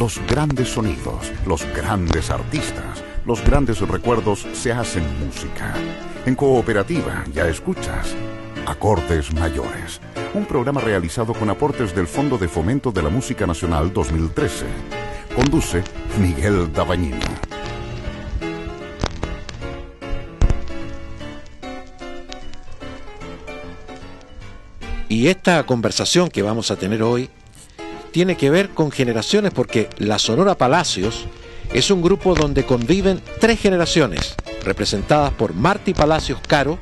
Los grandes sonidos, los grandes artistas, los grandes recuerdos se hacen música. En cooperativa ya escuchas Acordes Mayores, un programa realizado con aportes del Fondo de Fomento de la Música Nacional 2013. Conduce Miguel Dabañino. Y esta conversación que vamos a tener hoy tiene que ver con generaciones porque la Sonora Palacios es un grupo donde conviven tres generaciones, representadas por Marty Palacios Caro,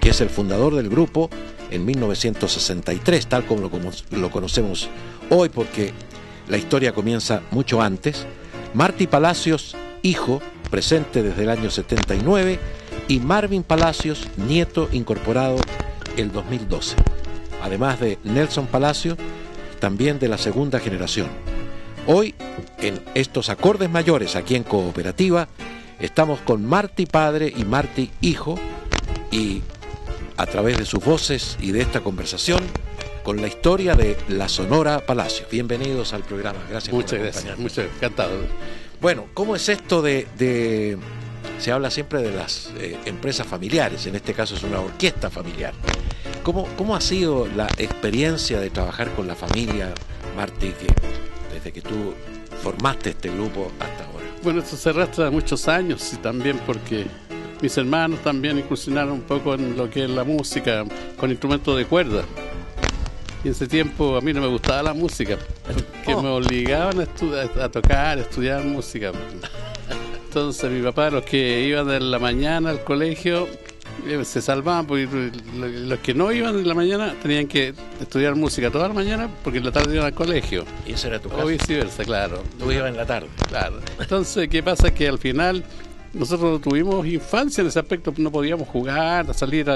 que es el fundador del grupo en 1963, tal como lo, conocemos hoy, porque la historia comienza mucho antes. Marty Palacios, hijo, presente desde el año 79, y Marvin Palacios, nieto, incorporado el 2012. Además de Nelson Palacios, también de la segunda generación. Hoy, en estos acordes mayores aquí en Cooperativa, estamos con Marti padre y Marti hijo y a través de sus voces y de esta conversación con la historia de la Sonora Palacio. Bienvenidos al programa. Gracias muchas por gracias, muchas encantado. Bueno, ¿cómo es esto de se habla siempre de las eh, empresas familiares, en este caso es una orquesta familiar. ¿Cómo, ha sido la experiencia de trabajar con la familia, Martí, desde que tú formaste este grupo hasta ahora? Bueno, esto se arrastra muchos años y también porque mis hermanos también incursionaron un poco en lo que es la música con instrumentos de cuerda. Y en ese tiempo a mí no me gustaba la música, que oh. me obligaban a, a tocar, a estudiar música. Entonces mi papá, los que iban en la mañana al colegio, eh, se salvaban, porque los que no iban en la mañana tenían que estudiar música toda la mañana porque en la tarde iban al colegio. Y eso era tu caso. O viceversa, claro. Tú ibas en la tarde. Claro. Entonces, ¿qué pasa? Que al final nosotros tuvimos infancia en ese aspecto, no podíamos jugar, salir,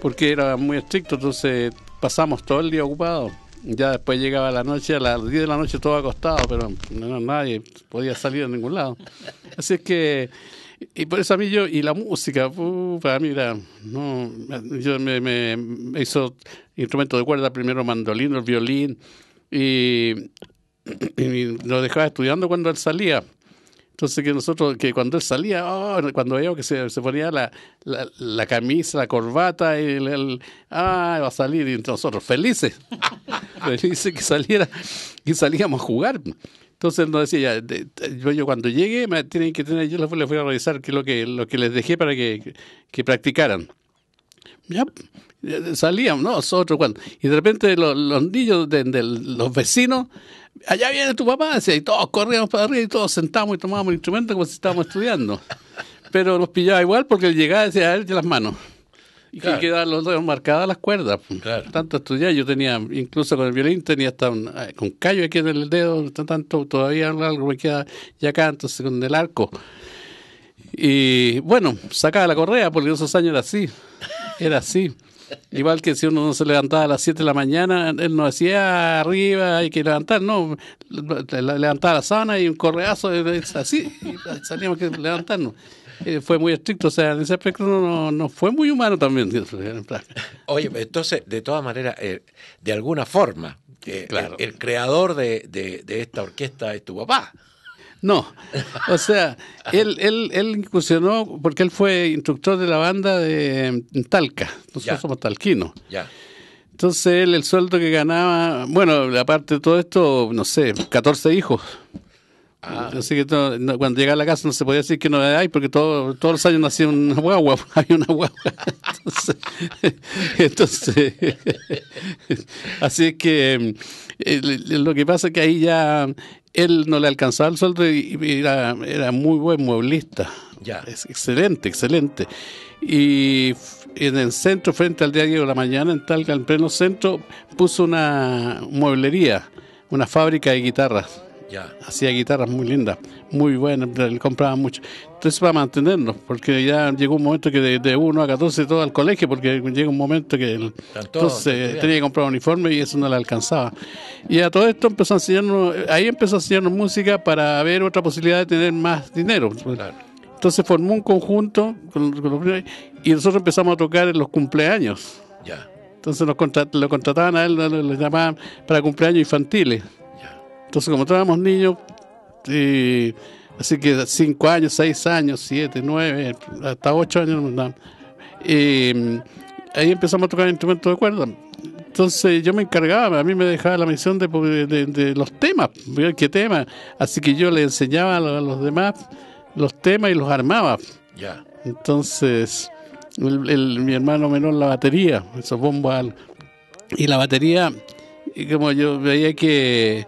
porque era muy estricto, entonces pasamos todo el día ocupado. Ya después llegaba la noche, a las 10 de la noche todo acostado, pero nadie podía salir a ningún lado. Así es que, y por eso a mí yo, y la música, uh, para mí era, no, yo me, hizo instrumento de cuerda, primero mandolino, el violín, y lo dejaba estudiando cuando él salía. Entonces que nosotros, que cuando él salía, oh, cuando veo que se, ponía la, la, camisa, la corbata, y el, ah, va a salir, y nosotros felices, felices que saliera, que salíamos a jugar. Entonces él nos decía, yo, cuando llegué, me tienen que tener, yo les voy a revisar lo que, les dejé para que, practicaran. Ya, salíamos, nosotros cuando. Y de repente los, niños de los vecinos allá viene tu papá, decía, y todos corríamos para arriba y todos sentamos y tomábamos el instrumento como si estábamos estudiando. Pero los pillaba igual porque él llegaba y decía, a él de las manos. Y que quedaban los dedos marcadas las cuerdas. Pues. Tanto estudiar, yo tenía, incluso con el violín, tenía hasta un, eh, con callo aquí en el dedo, tanto todavía algo me queda ya acá, entonces con el arco. Y bueno, sacaba la correa porque esos años era así. Era así. Igual que si uno no se levantaba a las 7 de la mañana, él no decía arriba hay que levantar, no, levantaba la sábana y un correazo, así, y salíamos que levantarnos. Eh, fue muy estricto, o sea, en ese aspecto no, no, fue muy humano también. Oye, entonces, de todas maneras, eh, de alguna forma, eh, claro. el, creador de, de esta orquesta es tu papá. No, o sea, él, él, él incursionó porque él fue instructor de la banda de em, Talca, nosotros somos talquinos. Ya. Entonces él, el sueldo que ganaba, bueno, aparte de todo esto, no sé, 14 hijos. Ah. Así que cuando llegaba a la casa no se podía decir que no hay, porque todos los años nacía una guagua, había una guagua. Entonces, así es que em, lo que pasa es que ahí ya él no le alcanzaba el sueldo y era, era muy buen mueblista. Ya. Es excelente, excelente. Y en el centro, frente al diario de la mañana, en Talca, en pleno centro, puso una mueblería, una fábrica de guitarras Hacía guitarras muy lindas, muy buenas, le compraba mucho. Entonces, para mantenernos, porque ya llegó un momento que de, 1 a 14 todo al colegio, porque llega un momento que entonces eh, tenía que comprar uniforme y eso no le alcanzaba. Y a todo esto empezó a enseñarnos, eh, ahí empezó a enseñarnos música para ver otra posibilidad de tener más dinero. Entonces formó un conjunto y nosotros empezamos a tocar en los cumpleaños. Ya. Entonces nos lo contrataban a él, lo, llamaban para cumpleaños infantiles. Entonces, como estábamos niños, así que cinco años, seis años, siete, 9, hasta ocho años mm, ahí empezamos a tocar instrumentos de cuerda. Entonces yo me encargaba, a mí me dejaba la misión pues, de, los temas, qué tema. Así que yo le enseñaba a los demás los temas y los armaba. Entonces, mi hermano menor la batería, esos bombos. Y la batería, y como yo veía que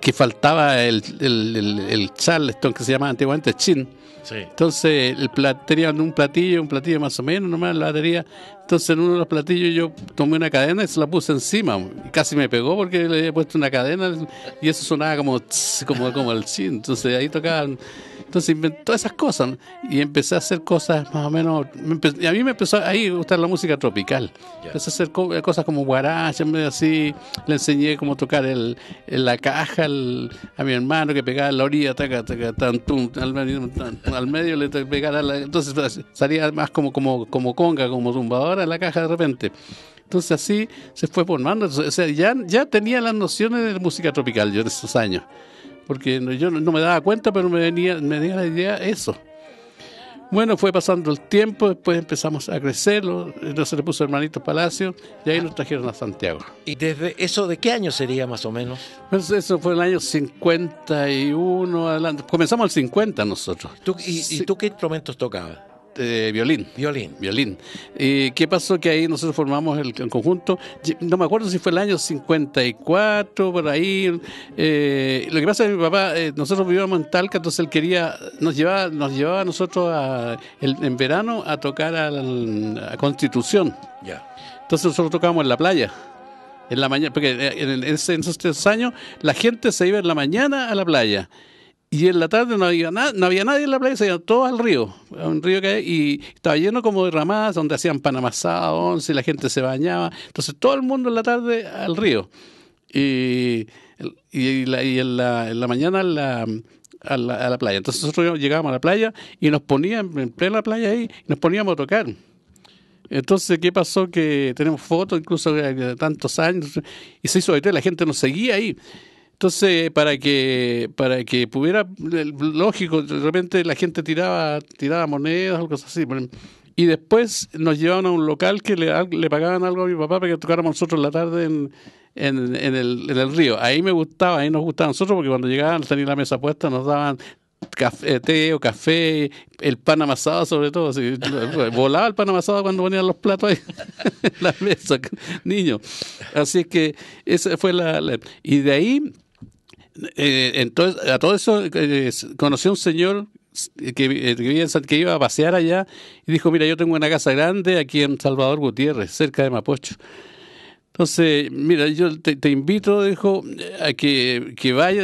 que faltaba el, el, el, Charleston que se llamaba antiguamente Chin. Sí. Entonces el plat, tenían un platillo, un platillo más o menos nomás la batería. Entonces en uno de los platillos yo tomé una cadena y se la puse encima. Y casi me pegó porque le había puesto una cadena y eso sonaba como, como, como el chin. Entonces ahí tocaban entonces inventó esas cosas y empecé a hacer cosas más o menos. y a mí me empezó a gustar la música tropical. Empecé a hacer cosas como guaracha, así. Le enseñé cómo tocar el, la caja a mi hermano que pegaba la orilla, taca, taca, tan, al, medio le pegaba la. Entonces pues, salía más como, como, como conga, como tumbadora en la caja de repente. Entonces así se fue formando. O sea, ya, ya tenía las nociones de música tropical yo en esos años porque yo no me daba cuenta, pero me venía, me venía la idea eso. Bueno, fue pasando el tiempo, después empezamos a crecerlo entonces le puso Hermanito Palacio y ahí nos trajeron a Santiago. ¿Y desde eso de qué año sería más o menos? Pues eso fue en el año 51, adelante. comenzamos el 50 nosotros. ¿Y tú qué instrumentos tocabas? Eh, violín. Violín. Violín. ¿Y qué pasó? Que ahí nosotros formamos el, conjunto, no me acuerdo si fue el año 54, por ahí. Eh, lo que pasa es que mi papá, eh, nosotros vivíamos en Talca, entonces él quería, nos llevaba, nos llevaba a nosotros en verano a tocar al, a Constitución. Ya. Entonces nosotros tocábamos en la playa. En la mañana, porque eh, en, en esos tres años la gente se iba en la mañana a la playa y en la tarde no había, nada, no había nadie en la playa, se iban todos al río, un río que y estaba lleno como de ramadas donde hacían panamasados once, y la gente se bañaba. Entonces todo el mundo en la tarde al río. Y, en, la, mañana a la, a la, playa. Entonces nosotros llegábamos a la playa y nos ponían en plena playa ahí, y nos poníamos a tocar. Entonces, ¿qué pasó? Que tenemos fotos incluso de tantos años y se hizo la gente nos seguía ahí. Entonces, para que, para que pudiera, eh, lógico, de repente la gente tiraba, tiraba monedas o cosas así. Y después nos llevaban a un local que le, le pagaban algo a mi papá para que tocáramos nosotros la tarde en, en, en, el, el río. Ahí me gustaba, ahí nos gustaba a nosotros porque cuando llegaban tenían la mesa puesta, nos daban café, eh, té o café, el pan amasado sobre todo. volaba el pan amasado cuando ponían los platos ahí en la mesa, niño. Así es que esa fue la... Y de ahí eh, entonces, a todo eso eh, conocí a un señor que, eh, que, iba a pasear allá y dijo, mira, yo tengo una casa grande aquí en Salvador Gutiérrez, cerca de Mapocho. Entonces, mira, yo te, invito, dijo, a que, que vaya,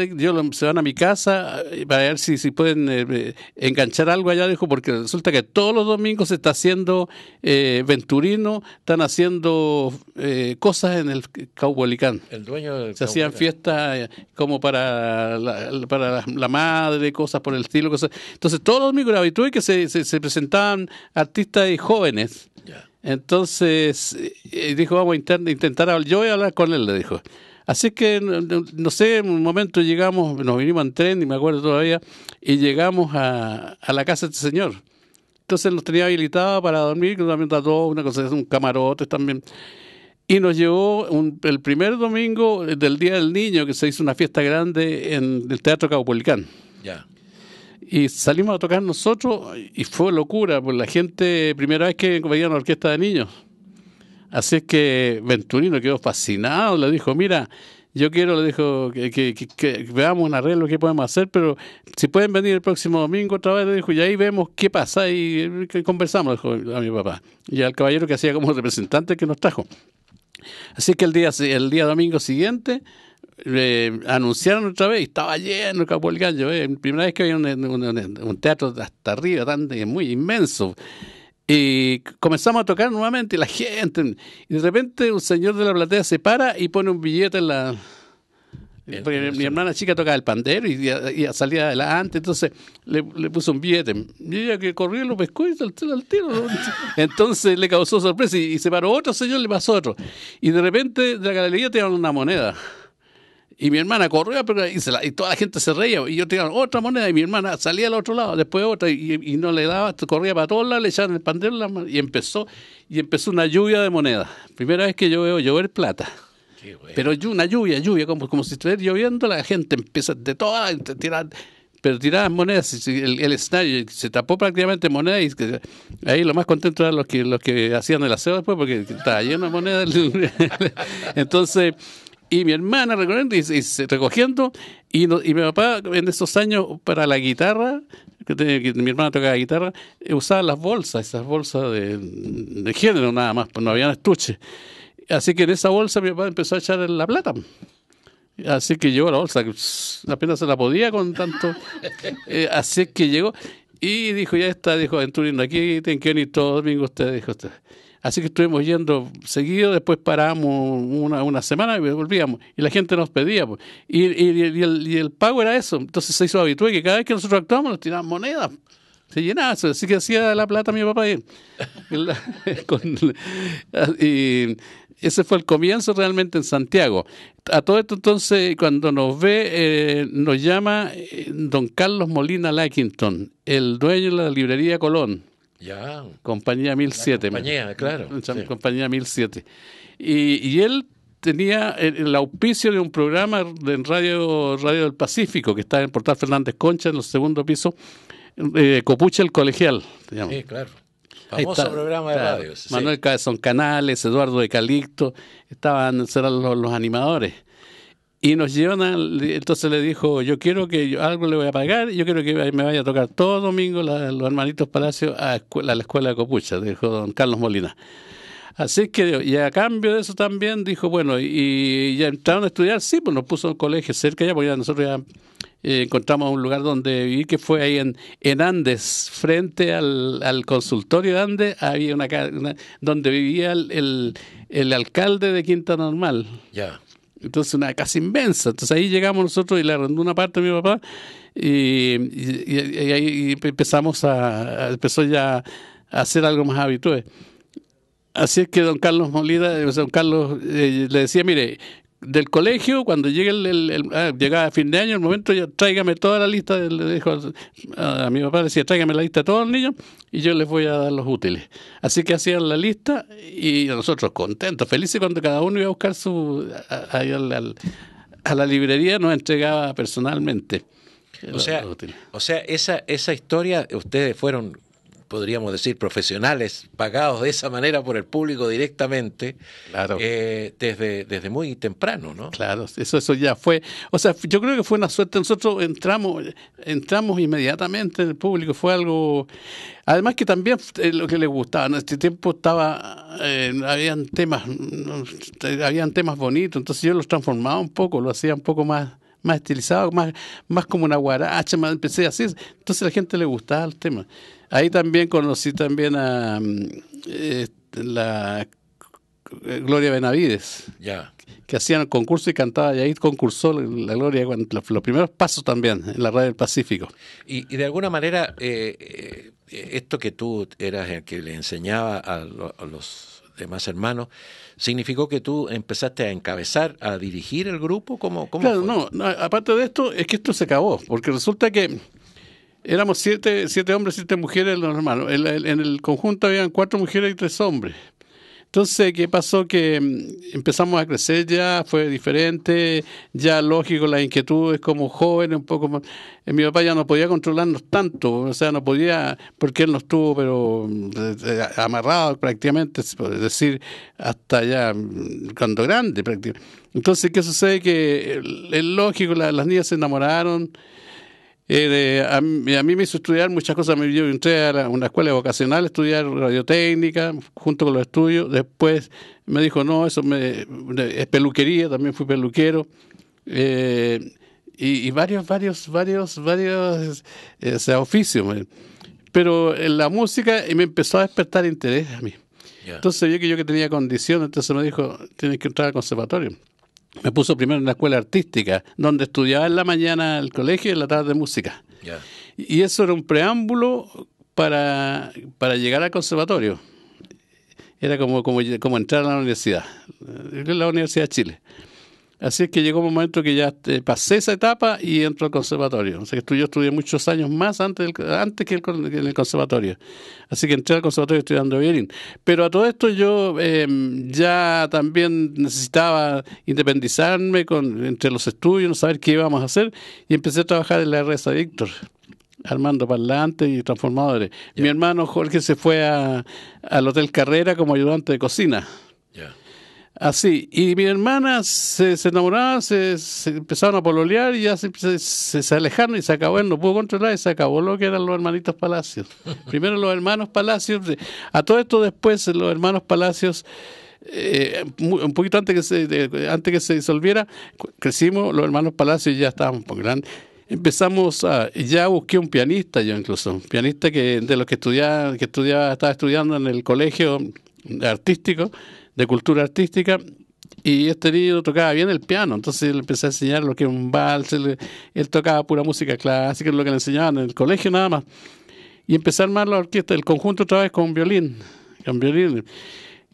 se van a mi casa para ver si, si pueden eh, eh, enganchar algo allá, dijo, porque resulta que todos los domingos se está haciendo eh, Venturino, están haciendo eh, cosas en el Caubolicán. El dueño del Se hacían fiestas como para la, para la madre, cosas por el estilo, Entonces, todos los domingos era habitual que se, se presentaban artistas y jóvenes entonces eh, eh, dijo, vamos a intentar, hablar, yo voy a hablar con él, le dijo. Así que, no sé, en un momento llegamos, nos vinimos en tren, y me acuerdo todavía, y llegamos a, la casa de este señor. Entonces nos tenía habilitado para dormir, que también está todo, una cosa, un camarote también. Y nos llevó el primer domingo del Día del Niño, que se hizo una fiesta grande en el Teatro Caupolicán. Ya y salimos a tocar nosotros y fue locura, pues la gente, primera vez que a una orquesta de niños. Así es que Venturino quedó fascinado, le dijo, mira, yo quiero, le dijo, que, que, que, veamos un arreglo, qué podemos hacer, pero si pueden venir el próximo domingo otra vez, le dijo, y ahí vemos qué pasa y eh, conversamos, dijo a mi papá. Y al caballero que hacía como representante que nos trajo. Así que el día, el día domingo siguiente anunciaron otra vez y estaba lleno el gallo eh, primera vez que había un, teatro hasta arriba, tan, muy inmenso. Y comenzamos a tocar nuevamente la gente. Y de repente un señor de la platea se para y pone un billete en la, mi hermana chica tocaba el pandero y, y, salía adelante, entonces le, puso un billete. Y ella que corrió los pescó tiro. Entonces le causó sorpresa y, y, se paró otro señor, le pasó otro. Y de repente de la galería tiraron una moneda. Y mi hermana corría y, toda la gente se reía. Y yo tiraba otra moneda y mi hermana salía al otro lado, después otra, y, y no le daba, corría para todos lados, le echaban el pandero y empezó, y empezó una lluvia de monedas. Primera vez que yo veo llover plata. Pero una lluvia, lluvia, como, como si estuviera lloviendo, la gente empieza de todas, pero tiraban monedas, el, el escenario se tapó prácticamente monedas y ahí lo más contento eran los que los que hacían el aseo después porque estaba lleno de monedas. Entonces y mi hermana recogiendo, y, recogiendo, y, y mi papá en esos años para la guitarra, que, mi hermana tocaba guitarra, eh, usaba las bolsas, esas bolsas de, género nada más, pues no había estuche. Así que en esa bolsa mi papá empezó a echar la plata. Así que llegó la bolsa, que apenas se la podía con tanto. Eh, así que llegó y dijo, ya está, dijo Aventurino, aquí tienen que venir todos Domingo domingos ustedes, dijo usted. Así que estuvimos yendo seguido, después paramos una, semana y volvíamos. Y la gente nos pedía. Pues. Y, el, y, el, pago era eso. Entonces se hizo habitual que cada vez que nosotros actuábamos nos tiraban monedas. Se llenaba Así que hacía la plata mi papá. Y, y ese fue el comienzo realmente en Santiago. A todo esto entonces, cuando nos ve, eh, nos llama eh, don Carlos Molina Lackington, el dueño de la librería Colón ya. Compañía 1007. La compañía, claro. Compañía 1007. Y, y él tenía el, auspicio de un programa en Radio, Radio del Pacífico, que está en Portal Fernández Concha, en el segundo piso, eh, Copucha el Colegial. Sí, claro. Famoso programa de radio. Manuel Cabezón Canales, Eduardo de Calicto, estaban eran los animadores. Y nos llevan, entonces le dijo, yo quiero que yo, algo le voy a pagar, yo quiero que me vaya a tocar todo domingo los hermanitos Palacios a, la escuela de Copucha, dijo don Carlos Molina. Así que, y a cambio de eso también dijo, bueno, y, ya entraron a estudiar, sí, pues nos puso un colegio cerca ya, porque nosotros ya eh, encontramos un lugar donde vivir que fue ahí en, en Andes, frente al, consultorio de Andes, había una, donde vivía el, el, el, alcalde de Quinta Normal. Ya. Entonces, una casa inmensa. Entonces, ahí llegamos nosotros y le arrendó una parte a mi papá y, ahí empezamos a, empezó ya a hacer algo más habitual. Así es que don Carlos Molida eh, don Carlos eh, le decía, mire, del colegio, cuando llegue el, ah, llegaba a fin de año, el momento, yo, tráigame toda la lista, le dijo a, mi papá, decía, tráigame la lista a todos los niños y yo les voy a dar los útiles. Así que hacían la lista y nosotros contentos, felices cuando cada uno iba a buscar su... A, la librería, nos entregaba personalmente. O sea, o sea esa, esa historia, ustedes fueron podríamos decir, profesionales, pagados de esa manera por el público directamente, eh, desde, desde muy temprano, ¿no? Claro, eso, eso ya fue, o sea, yo creo que fue una suerte, nosotros entramos, entramos inmediatamente en el público, fue algo, además que también eh, lo que le gustaba, en este tiempo estaba, eh, habían temas, mm, habían temas bonitos, entonces yo los transformaba un poco, lo hacía un poco más más estilizado, más, más como una guaracha, más empecé así. Entonces a la gente le gustaba el tema. Ahí también conocí también a mm, eh, la eh, Gloria Benavides. Ya. Que hacía el concurso y cantaba, y ahí concursó la Gloria los, los primeros pasos también en la radio del Pacífico. Y, de alguna manera, eh, esto que tú eras el que le enseñaba a, los demás hermanos, ¿significó que tú empezaste a encabezar, a dirigir el grupo? claro, no, no, aparte de esto, es que esto se acabó, porque resulta que Éramos siete, siete hombres, siete mujeres, los normal En, en el conjunto habían cuatro mujeres y tres hombres. Entonces, ¿qué pasó? Que mm, empezamos a crecer ya, fue diferente, ya lógico, las inquietudes como jóvenes, un poco más. Eh, mi papá ya no podía controlarnos tanto, o sea, no podía, porque él nos tuvo, pero mm, amarrado prácticamente, es decir, hasta ya mm, cuando grande prácticamente. Entonces, ¿qué sucede? Que es lógico, las niñas se enamoraron eh, a, mí me hizo estudiar muchas cosas. Yo entré a una escuela vocacional estudiar radiotécnica junto con los estudios. Después me dijo, no, eso me, es peluquería, también fui peluquero. Eh, y, varios, varios, varios, varios eh, oficios. Eh. Pero en la música me empezó a despertar interés a mí. Entonces vio que yo que tenía condición, entonces me dijo, tienes que entrar al conservatorio me puso primero en la escuela artística, donde estudiaba en la mañana el colegio y en la tarde música. Y eso era un preámbulo para, para llegar al conservatorio. Era como, como, como entrar a la universidad, eh, la Universidad de Chile. Así es que llegó un momento que ya eh, pasé esa etapa y entro al conservatorio. O sea yo estudié muchos años más antes, antes que, en el conservatorio. Así que entré al conservatorio estudiando violín. Pero a todo esto yo em, ya también necesitaba independizarme con, entre los estudios, no saber qué íbamos a hacer. Y empecé a trabajar en la RSA Víctor armando parlantes y transformadores. Mi hermano Jorge se fue a, al Hotel Carrera como ayudante de cocina. ya. Así, y mi hermana se, se enamoraba, se, se, empezaron a pololear y ya se, se, alejaron y se acabó, él no pudo controlar y se acabó lo que eran los hermanitos Palacios. Primero los hermanos Palacios, a todo esto después los hermanos Palacios, eh, un poquito antes que, se, antes que se disolviera, crecimos, los hermanos Palacios y ya estábamos por grandes empezamos a, ya busqué un pianista yo incluso, un pianista que de los que estudiaba, que estudiaba, estaba estudiando en el colegio artístico de cultura artística y este niño tocaba bien el piano, entonces le empecé a enseñar lo que es un vals, él, tocaba pura música clásica, lo que le enseñaban en el colegio nada más. Y empezar a armar la orquesta, el conjunto otra vez con violín, con violín.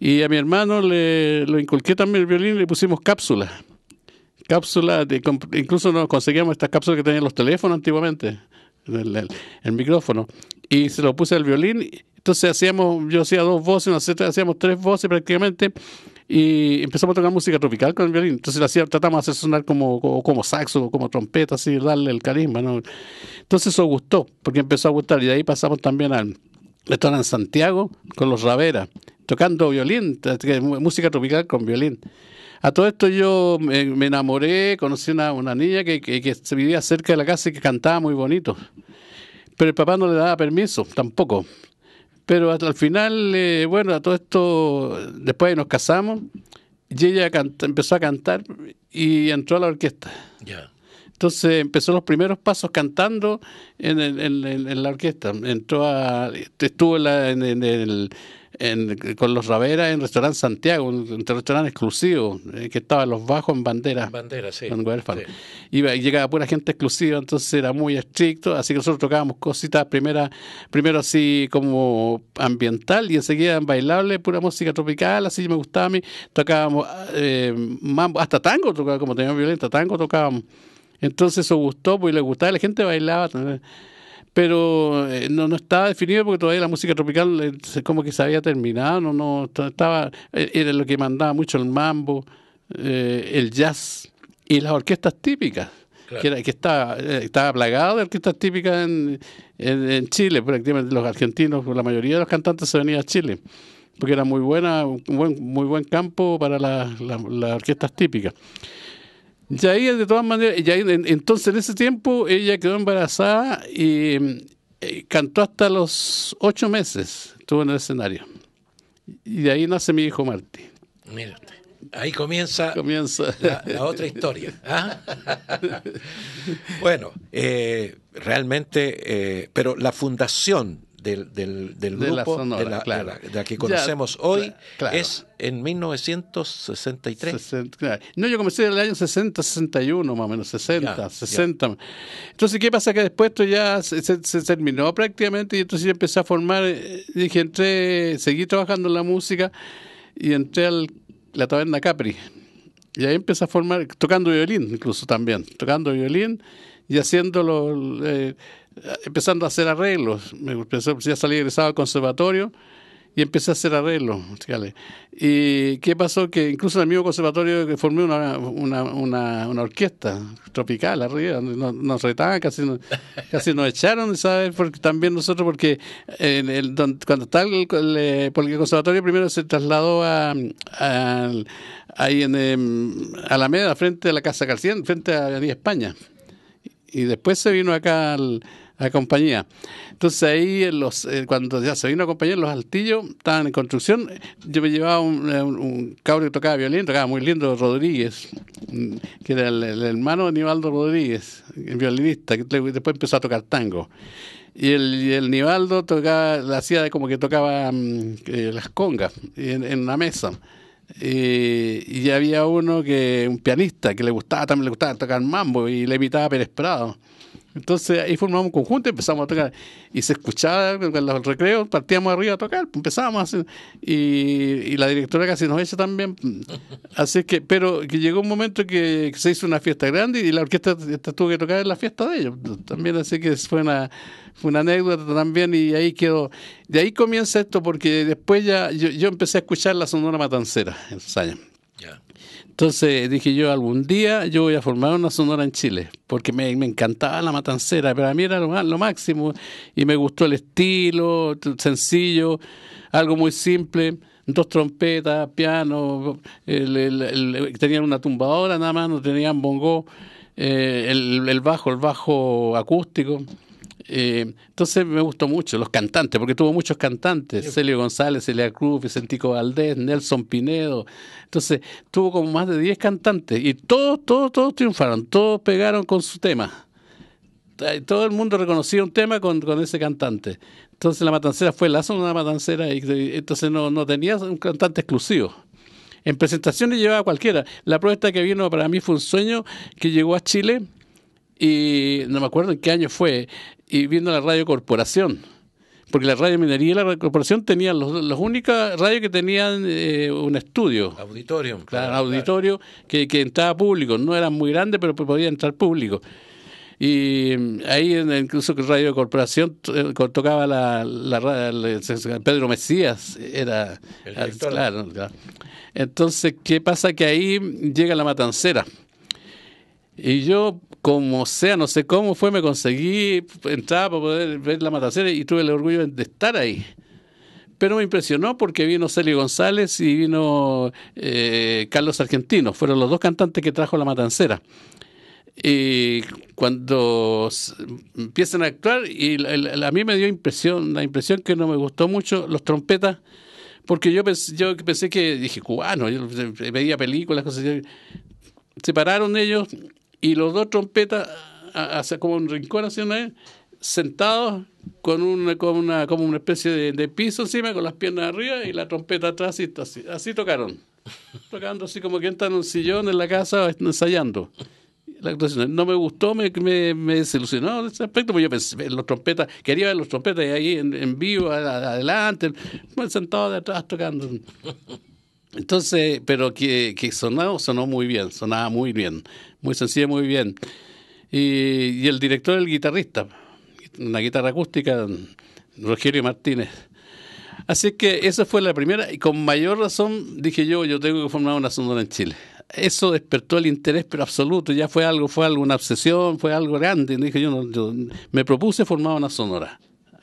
Y a mi hermano le lo inculqué también el violín y le pusimos cápsulas. Cápsulas, incluso nos conseguíamos estas cápsulas que tenían los teléfonos antiguamente, el, el micrófono. Y se lo puse al violín entonces hacíamos, yo hacía dos voces, hacíamos tres voces prácticamente y empezamos a tocar música tropical con violín. Entonces tratamos de hacer sonar como, como, saxo, como trompeta, así, darle el carisma. ¿no? Entonces eso gustó, porque empezó a gustar y de ahí pasamos también al en Santiago con los Ravera, tocando violín, música tropical con violín. A todo esto yo me, enamoré, conocí una, una niña que, que, se vivía cerca de la casa y que cantaba muy bonito. Pero el papá no le daba permiso, tampoco. Pero hasta el final, eh, bueno, a todo esto, después nos casamos y ella empezó a cantar y entró a la orquesta. ya Entonces empezó los primeros pasos cantando en, en, la orquesta. Entró a, estuvo en el en, con los Ravera en Restaurante Santiago, un, restaurante exclusivo, eh, que estaba en los bajos en bandera. bandera sí, Iba, y llegaba pura gente exclusiva, entonces era muy estricto, así que nosotros tocábamos cositas primera, primero así como ambiental y enseguida en bailable, pura música tropical, así me gustaba a mí. Tocábamos eh, mambo, hasta tango tocaba, como teníamos violenta, tango tocábamos. Entonces eso gustó, pues le gustaba, la gente bailaba pero eh, no, no estaba definido porque todavía la música tropical eh, como que se había terminado, no, no estaba, eh, era lo que mandaba mucho el mambo, el jazz y las orquestas típicas. que, era, que estaba, estaba, plagado de orquestas típicas en, Chile, prácticamente los argentinos, la mayoría de los cantantes se venían a Chile, porque era muy buena, un buen, muy buen campo para las orquestas típicas ahí, de todas maneras, entonces en ese tiempo ella quedó embarazada y eh, cantó hasta los ocho meses, estuvo en el escenario. Y de ahí nace mi hijo Martín. Mira, ahí comienza, La, otra historia. ¿ah? bueno, eh, realmente, eh, pero la fundación del, grupo de la, sonora, que conocemos hoy es en 1963. no, yo comencé en el año 60, 61, más o menos, 60, 60. Entonces, ¿qué pasa? Que después esto ya se, terminó prácticamente y entonces yo empecé a formar, eh, dije, entré, seguí trabajando en la música y entré a la taberna Capri. Y ahí empecé a formar, tocando violín incluso también, tocando violín y haciéndolo... Eh, empezando a hacer arreglos. Me empecé, pues, ya salí egresado al conservatorio y empecé a hacer arreglos ¿Y qué pasó? Que incluso en el mismo conservatorio formé una, una, una, orquesta tropical arriba, nos, nos retaban, casi nos, casi nos echaron, ¿sabes? Porque también nosotros, porque en el, cuando está el, eh, porque el conservatorio primero se trasladó a, ahí en, em, Alameda, frente a la Casa García, frente a España. Y después se vino acá al compañía. Entonces ahí eh, eh, cuando ya se vino a compañía, los altillos estaban en construcción. Yo me llevaba un, eh, un, que tocaba violín, tocaba muy lindo, Rodríguez, mm, que era el, hermano de Nivaldo Rodríguez, violinista, que después empezó a tocar tango. Y el, Nivaldo tocaba, hacía como que tocaba mm, las congas en, una mesa. y había uno que, un pianista, que le gustaba, también le gustaba tocar mambo y le imitaba a Pérez Prado. Entonces ahí formamos un conjunto y empezamos a tocar. Y se escuchaba en los recreos, partíamos arriba a tocar, empezábamos y, la directora casi nos echa también. Así que, pero que llegó un momento que, se hizo una fiesta grande y la orquesta tuvo que tocar en la fiesta de ellos. También así que fue una, fue una anécdota también y ahí quedó. De ahí comienza esto porque después ya yo, yo empecé a escuchar la Sonora Matancera en entonces dije yo, algún día yo voy a formar una sonora en Chile, porque me, encantaba la matancera, pero a mí era lo, máximo y me gustó el estilo, sencillo, algo muy simple dos trompetas, piano, tenían una tumbadora nada más, no tenían bongo, eh, el, bajo, el bajo acústico, eh, entonces me gustó mucho los cantantes, porque tuvo muchos cantantes, Celio González, Celia Cruz, Vicentico Valdés, Nelson Pinedo. Entonces tuvo como más de 10 cantantes y todos, todos, todos triunfaron, todos pegaron con su tema. Todo el mundo reconocía un tema con, ese cantante. Entonces la matancera fue la zona de la matancera y entonces no, no tenía un cantante exclusivo. En presentaciones llevaba cualquiera. La propuesta que vino para mí fue un sueño que llegó a Chile y no me acuerdo en qué año fue, y viendo la radio corporación. Porque la radio minería y la radio corporación tenían los, los únicas radios que tenían eh, un estudio. auditorio claro. auditorio Que, entraba público. No era muy grande pero podía entrar público. Y mm, ahí incluso que Radio Corporación eh, tocaba la, la, Pedro Mesías, era... Entonces, ¿qué pasa? Que ahí llega la matancera. Y yo, como sea, no sé cómo fue, me conseguí entrar para poder ver la matancera y tuve el orgullo de estar ahí. Pero me impresionó porque vino Celio González y vino eh, Carlos Argentino. Fueron los dos cantantes que trajo la matancera. Y cuando empiezan a actuar, y a mí me dio impresión, la impresión que no me gustó mucho, los trompetas porque yo pensé, yo pensé que dije cubano, yo eh, veía películas, cosas así. Se pararon ellos y los dos trompetas, hacia, como un rincón haciendo sentados con una, con una, como una especie de, piso encima, con las piernas arriba y la trompeta atrás, y así, así tocaron. Tocando así como que está en un sillón en la casa ensayando. La no me gustó, me, me, me desilusionó en ese aspecto, porque yo pensé, los trompetas, quería ver los trompetas ahí en, en vivo, adelante, pues sentado de atrás tocando. Entonces, pero que, que sonó, muy bien, sonaba muy bien, muy sencillo, muy bien. Y, el director, el guitarrista, una guitarra acústica, Rogelio Martínez. Así que esa fue la primera, y con mayor razón dije yo, yo tengo que formar una sonora en Chile. Eso despertó el interés, pero absoluto, ya fue algo, fue algo, una obsesión, fue algo grande. Dije yo me propuse formar una sonora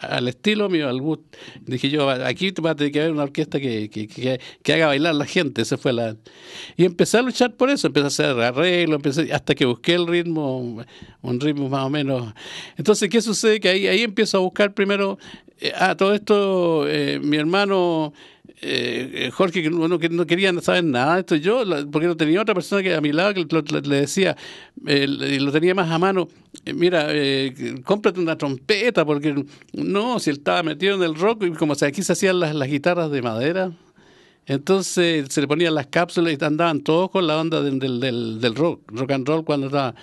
al estilo mío, al gusto. Dije yo, aquí va a tener que haber una orquesta que, que, haga bailar la gente. Esa fue la... Y empecé a luchar por eso, empecé a hacer arreglo, empecé, hasta que busqué el ritmo, un ritmo más o menos. Entonces, ¿qué sucede? Que ahí, ahí empiezo a buscar primero... Eh, a todo esto, eh, mi hermano eh, eh, Jorge, que no, que no, quería saber nada de esto, yo, porque no tenía otra persona que a mi lado que le decía, eh, lo tenía más a mano, eh, mira, eh, cómprate una trompeta, porque no, si él estaba metido en el rock, y como se aquí se hacían las, guitarras de madera, entonces se le ponían las cápsulas y andaban todos con la onda del, rock, rock and roll cuando estaba...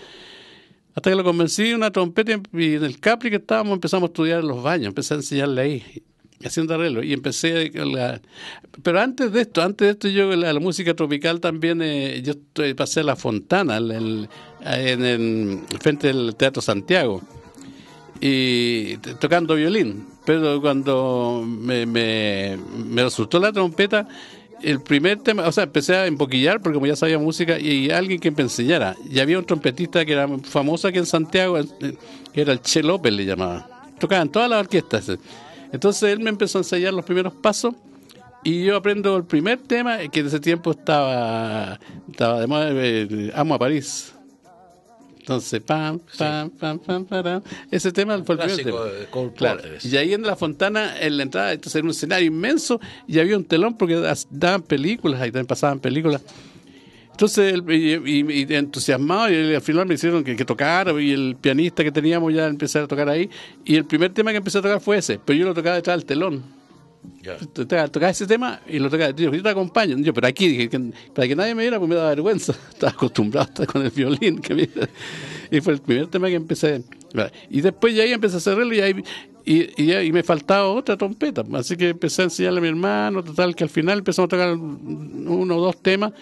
Hasta que lo convencí una trompeta y en el Capri que estábamos empezamos a estudiar los baños, empecé a enseñarle ahí haciendo arreglo Y empecé Pero antes de esto, antes de esto yo la, música tropical también, eh, yo pasé a La Fontana, en el, frente del Teatro Santiago, y tocando violín. Pero cuando me, me, me resultó la trompeta, el primer tema, o sea, empecé a emboquillar porque como ya sabía música y alguien que me enseñara. Y había un trompetista que era famoso aquí en Santiago, que era el Che López le llamaba. Tocaban todas las orquestas. Eh. Entonces él me empezó a enseñar los primeros pasos y yo aprendo el primer tema eh, que en ese tiempo estaba, estaba de moda, eh, Amo a París. Entonces, pam, pam, pam, pam, pam, Ese tema fue el primer tema. Y ahí en la fontana, en la entrada, entonces era un escenario inmenso y había un telón porque daban películas, ahí también pasaban películas. Entonces, y, entusiasmado, y al final me hicieron que, tocar y el pianista que teníamos ya empezar a tocar ahí, y el primer tema que empecé a tocar fue ese, pero yo lo tocaba detrás del telón. Tocaba ese tema y lo tocaba, yo, yo te acompaño, yo, pero aquí, para que nadie me viera, pues me da vergüenza, estaba acostumbrado hasta con el violín, y fue el primer tema que empecé. Y después de ahí empecé a hacerlo y ahí, y, me faltaba otra trompeta. Así que empecé a enseñarle a mi hermano, total, que al final empezamos a tocar uno o dos temas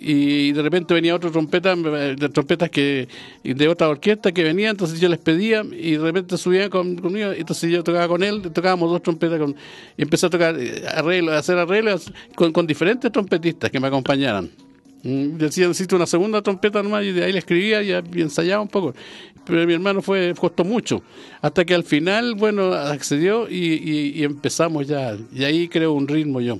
y de repente venía otra trompeta, de trompetas que de otra orquesta que venía, entonces yo les pedía y de repente subían conmigo, entonces yo tocaba con él, tocábamos dos trompetas con, y empecé a tocar eh, arreglos, a hacer arreglos con diferentes trompetistas que me acompañaran. Decía, mm, necesito una segunda trompeta nomás, y de ahí le escribía y, ensayaba un poco. Pero mi hermano fue, costó mucho. Hasta que al final, bueno, accedió y, empezamos ya. Y ahí creo un ritmo yo.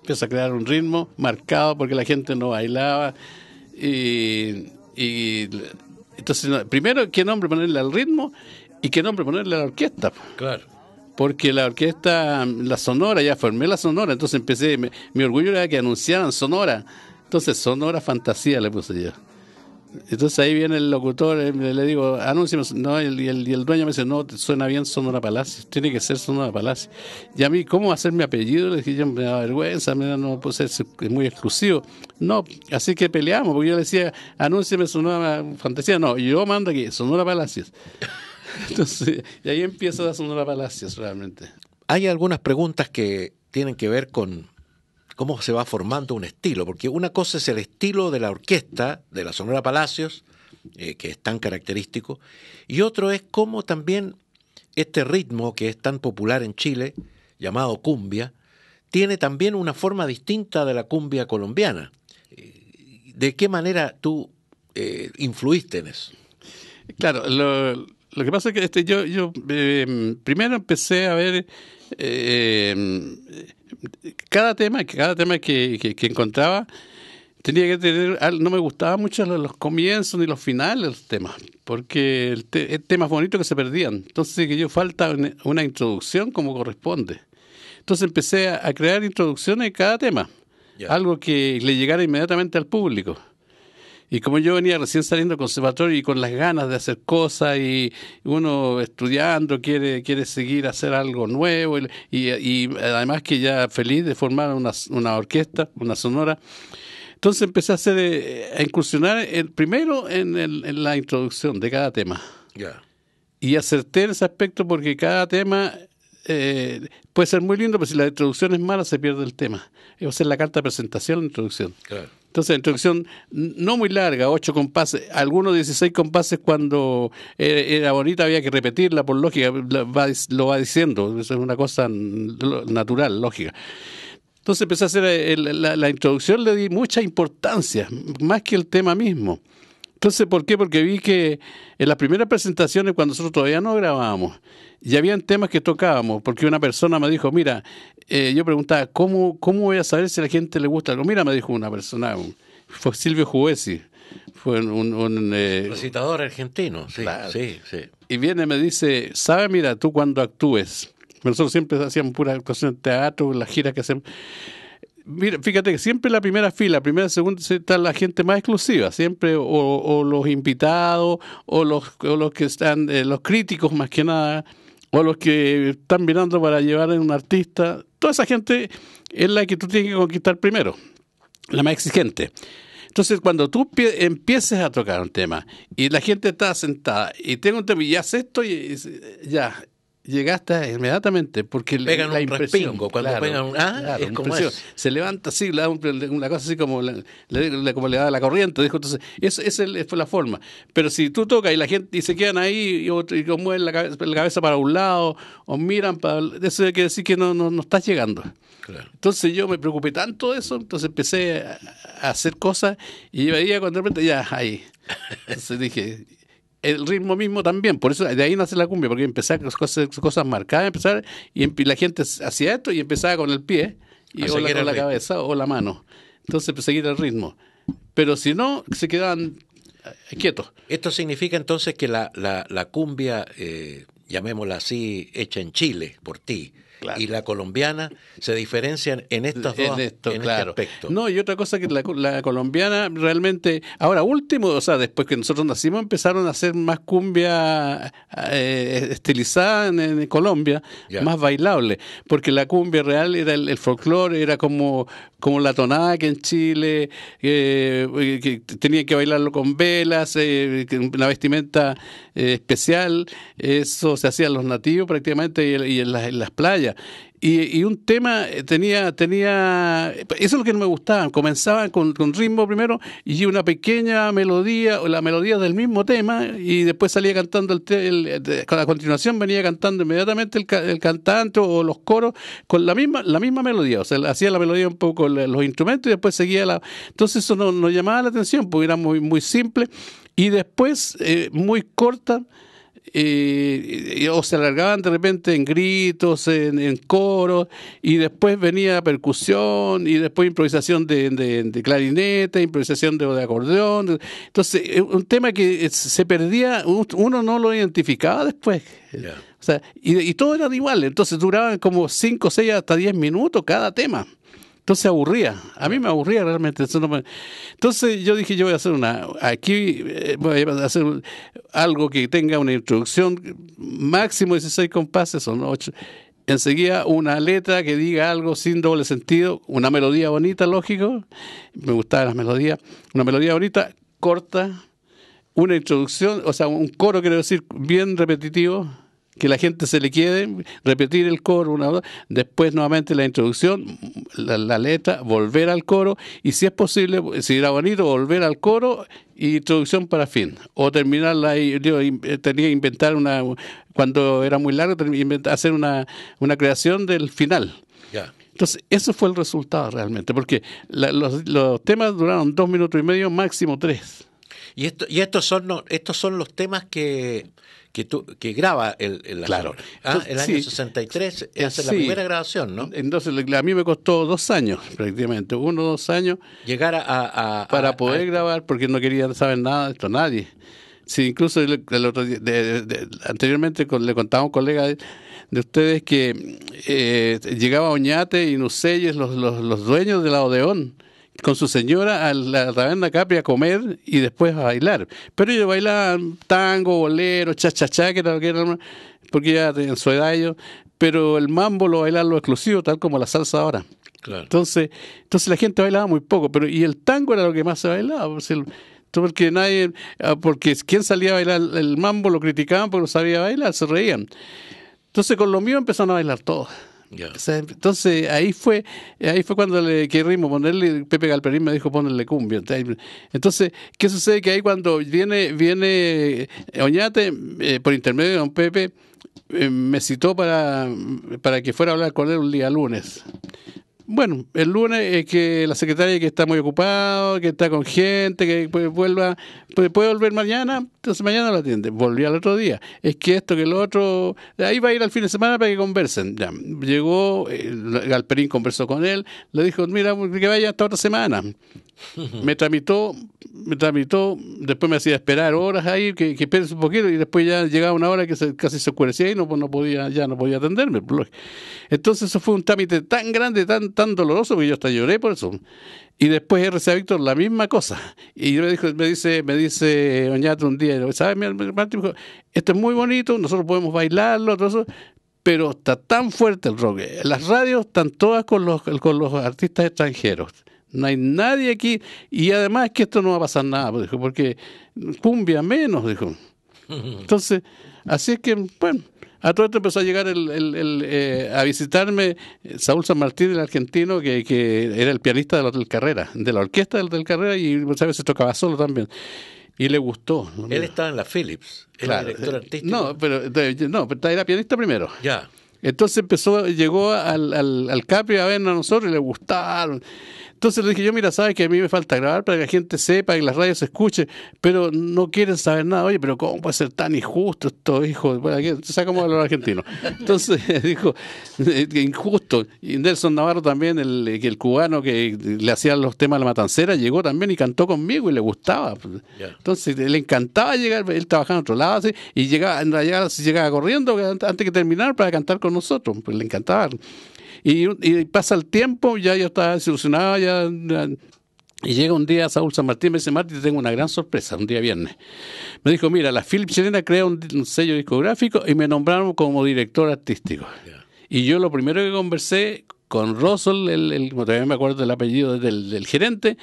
Empecé a crear un ritmo marcado porque la gente no bailaba. Y, entonces, primero, ¿qué nombre ponerle al ritmo? ¿Y qué nombre ponerle a la orquesta? Claro porque la orquesta, la sonora, ya formé la sonora, entonces empecé, mi orgullo era que anunciaran sonora, entonces, Sonora Fantasía le puse yo. Entonces ahí viene el locutor, eh, le digo, anúnciame, no, y el, dueño me dice, no, suena bien Sonora Palacios, tiene que ser Sonora Palacios. Y a mí, ¿cómo hacer mi apellido? Le dije, yo me da vergüenza, no pues es muy exclusivo. No, así que peleamos, porque yo le decía, anúnciame Sonora Fantasía, no, yo mando aquí, Sonora Palacios. Entonces, y ahí empieza la Sonora Palacios realmente. Hay algunas preguntas que tienen que ver con cómo se va formando un estilo, porque una cosa es el estilo de la orquesta de la Sonora Palacios, eh, que es tan característico, y otro es cómo también este ritmo que es tan popular en Chile, llamado cumbia, tiene también una forma distinta de la cumbia colombiana. Eh, ¿De qué manera tú eh, influiste en eso? Claro, lo, que pasa es que este, yo, eh, primero empecé a ver eh, cada tema, cada tema que, encontraba tenía que tener, no me gustaban mucho los, comienzos ni los finales de tema, porque el eh, temas bonitos que se perdían. Entonces que yo falta una introducción como corresponde. Entonces empecé a, crear introducciones en cada tema, algo que le llegara inmediatamente al público. Y como yo venía recién saliendo del conservatorio y con las ganas de hacer cosas y uno estudiando quiere, quiere seguir hacer algo nuevo y, además que ya feliz de formar una, orquesta, una sonora. Entonces empecé a hacer, eh, a incursionar primero en, la introducción de cada tema. Y acerté en ese aspecto porque cada tema eh, puede ser muy lindo, pero si la introducción es mala, se pierde el tema. eso es la carta de presentación, la introducción. Claro. Entonces, la introducción no muy larga, ocho compases, algunos 16 compases cuando eh, era bonita había que repetirla, por lógica, lo va diciendo, eso es una cosa natural, lógica. Entonces empecé a hacer eh, la, introducción, le di mucha importancia, más que el tema mismo. Entonces, ¿por qué? Porque vi que en las primeras presentaciones, cuando nosotros todavía no grabábamos, ya habían temas que tocábamos, porque una persona me dijo, mira, eh, yo preguntaba, ¿cómo, ¿cómo voy a saber si a la gente le gusta algo? Mira, me dijo una persona, fue Silvio Juvesi, fue un... un eh, Recitador argentino, sí, sí, sí. Y viene y me dice, ¿sabe, mira, tú cuando actúes? Nosotros siempre hacíamos pura actuación de teatro, las giras que hacemos Mira, fíjate que siempre la primera fila, primera, segunda, está la gente más exclusiva, siempre, o, los invitados, o los, los que están, eh, los críticos más que nada, o los que están mirando para llevar a un artista. Toda esa gente es la que tú tienes que conquistar primero, la más exigente. Entonces, cuando tú empieces a tocar un tema y la gente está sentada y tengo un tema y ya sé esto, y, ya, llegaste inmediatamente porque pegan la impresión, ah, se levanta así le una cosa así como le, como le da la corriente dijo entonces esa es, la forma pero si tú tocas y la gente y se quedan ahí y, mueven la, cabeza para un lado o miran para eso quiere decir que no, no, estás llegando entonces yo me preocupé tanto de eso entonces empecé a, hacer cosas y veía cuando de repente ya ahí entonces dije el ritmo mismo también, por eso de ahí nace la cumbia, porque empezaba cosas, cosas marcadas, empezar y, la gente hacía esto y empezaba con el pie, y o la, con la cabeza o la mano. Entonces, perseguir seguir el ritmo. Pero si no, se quedaban eh, quietos. Esto significa entonces que la, la, cumbia, eh, llamémosla así, hecha en Chile por ti, y la colombiana se diferencian en estos dos en, este No, y otra cosa que la, colombiana realmente, ahora último, o sea, después que nosotros nacimos empezaron a hacer más cumbia eh, estilizada en, Colombia, más bailable, porque la cumbia real era el, folclore, era como, como la tonada que en Chile, eh, que tenía que bailarlo con velas, eh, una vestimenta eh, especial, eso se hacía los nativos prácticamente y, en las playas. Y, un tema eh, tenía, tenía, eso es lo que no me gustaba, comenzaban con, con, ritmo primero y una pequeña melodía, o la melodía del mismo tema, y después salía cantando, el, a continuación venía cantando inmediatamente el, el, cantante o los coros con la misma, la misma melodía, o sea, hacía la melodía un poco con los instrumentos y después seguía la... Entonces eso nos no llamaba la atención, porque era muy, muy simple, y después eh, muy corta y o se alargaban de repente en gritos, en, en y después venía percusión, y después improvisación de, de, clarinete, improvisación de, acordeón. Entonces, un tema que se perdía, uno no lo identificaba después. O sea, y, y todo era igual, entonces duraban como 5, 6, hasta 10 minutos cada tema. Entonces aburría, a mí me aburría realmente. Entonces yo dije, yo voy a hacer una, aquí eh, voy a hacer algo que tenga una introducción, máximo 16 compases, son 8. Enseguida una letra que diga algo sin doble sentido, una melodía bonita, lógico, me gustaban las melodías, una melodía bonita, corta, una introducción, o sea, un coro, quiero decir, bien repetitivo, que la gente se le quede, repetir el coro, una, después nuevamente la introducción, la, letra, volver al coro y si es posible, si era bonito, volver al coro y introducción para fin. O terminarla, yo eh, tenía que inventar una, cuando era muy largo, hacer una, una creación del final. Entonces, eso fue el resultado realmente, porque los, temas duraron dos minutos y medio, máximo tres. Y, esto, y estos, son, estos son los temas que que, que graba el, claro. Ah, el año 63 esa es la primera grabación, ¿no? Entonces a mí me costó dos años prácticamente, uno o dos años. Llegar a... para poder grabar porque no quería saber nada de esto, nadie. Sí, incluso anteriormente le contaba a un colega de, ustedes que eh, llegaba Oñate y Nuselles, los, los, los dueños de la Odeón con su señora a la taberna Capri a comer y después a bailar. Pero ellos bailaban tango, bolero, cha-cha-cha, que era, que porque ya en su edad ellos, pero el mambo lo bailaban lo exclusivo, tal como la salsa ahora. Entonces, entonces la gente bailaba muy poco, pero y el tango era lo que más se bailaba. Pues, porque nadie, ah, porque quien salía a bailar el mambo lo criticaban porque no sabía bailar, se reían. Entonces con lo mío empezaron a bailar todos. Em, entonces ahí fue ahí fue cuando le querrimos ponerle, Pepe Galperín me dijo ponerle cumbia. Entonces, ¿qué sucede? Que ahí cuando viene, viene eh, Oñate, eh, por intermedio de don Pepe, eh, me citó para, para que fuera a hablar con él un día lunes bueno, el lunes es que la secretaria que está muy ocupada, que está con gente, que pues, vuelva, pues, puede volver mañana, entonces mañana lo atiende. Volvió al otro día. Es que esto, que el otro, ahí va a ir al fin de semana para que conversen. Ya, llegó, Galperín conversó con él, le dijo, mira, que vaya hasta otra semana. me tramitó, después me hacía esperar horas ahí, que, que un poquito, y después ya llegaba una hora que se, casi se oscurecía y no, pues podía, ya no podía atenderme. Entonces eso fue un trámite tan grande, tan, tan doloroso, que yo hasta lloré por eso. Y después RCA Víctor, la misma cosa. Y me, dijo, me dice, me dice Oñato un día, ¿sabes? Dijo, esto es muy bonito, nosotros podemos bailarlo, pero está tan fuerte el rock. Las radios están todas con los, con los artistas extranjeros no hay nadie aquí. Y además que esto no va a pasar nada, pues, dijo, porque cumbia menos, dijo. Entonces, así es que, bueno, a todo esto empezó a llegar el, el, eh, a visitarme eh, Saúl San Martín, el argentino, que, que era el pianista del Hotel Carrera, de la orquesta del Hotel Carrera, y muchas veces tocaba solo también. Y le gustó. Él estaba en la Philips, claro. director artístico. No, pero, no, pero era pianista primero. Ya. Entonces empezó, llegó al, al, al Capri a vernos a nosotros y le gustaron. Entonces le dije yo, mira, sabes que a mí me falta grabar para que la gente sepa, que las radios se escuchen, pero no quieren saber nada. Oye, pero ¿cómo puede ser tan injusto esto, hijo? Bueno, o sea, como los argentino Entonces dijo, eh, injusto. Y Nelson Navarro también, el, eh, el cubano que le hacía los temas a la matancera, llegó también y cantó conmigo y le gustaba. Entonces le encantaba llegar, él trabajaba en otro lado así, y llegaba, en llegaba corriendo antes que terminar para cantar con nosotros, pues le encantaba. Y, pasa el tiempo, ya yo estaba desilusionado, ya, y llega un día Saúl San Martín, me dice, Martín, tengo una gran sorpresa, un día viernes. Me dijo, mira, la Philips chilena crea un, sello discográfico y me nombraron como director artístico. Y yo lo primero que conversé con Russell, el, me acuerdo del apellido del, gerente,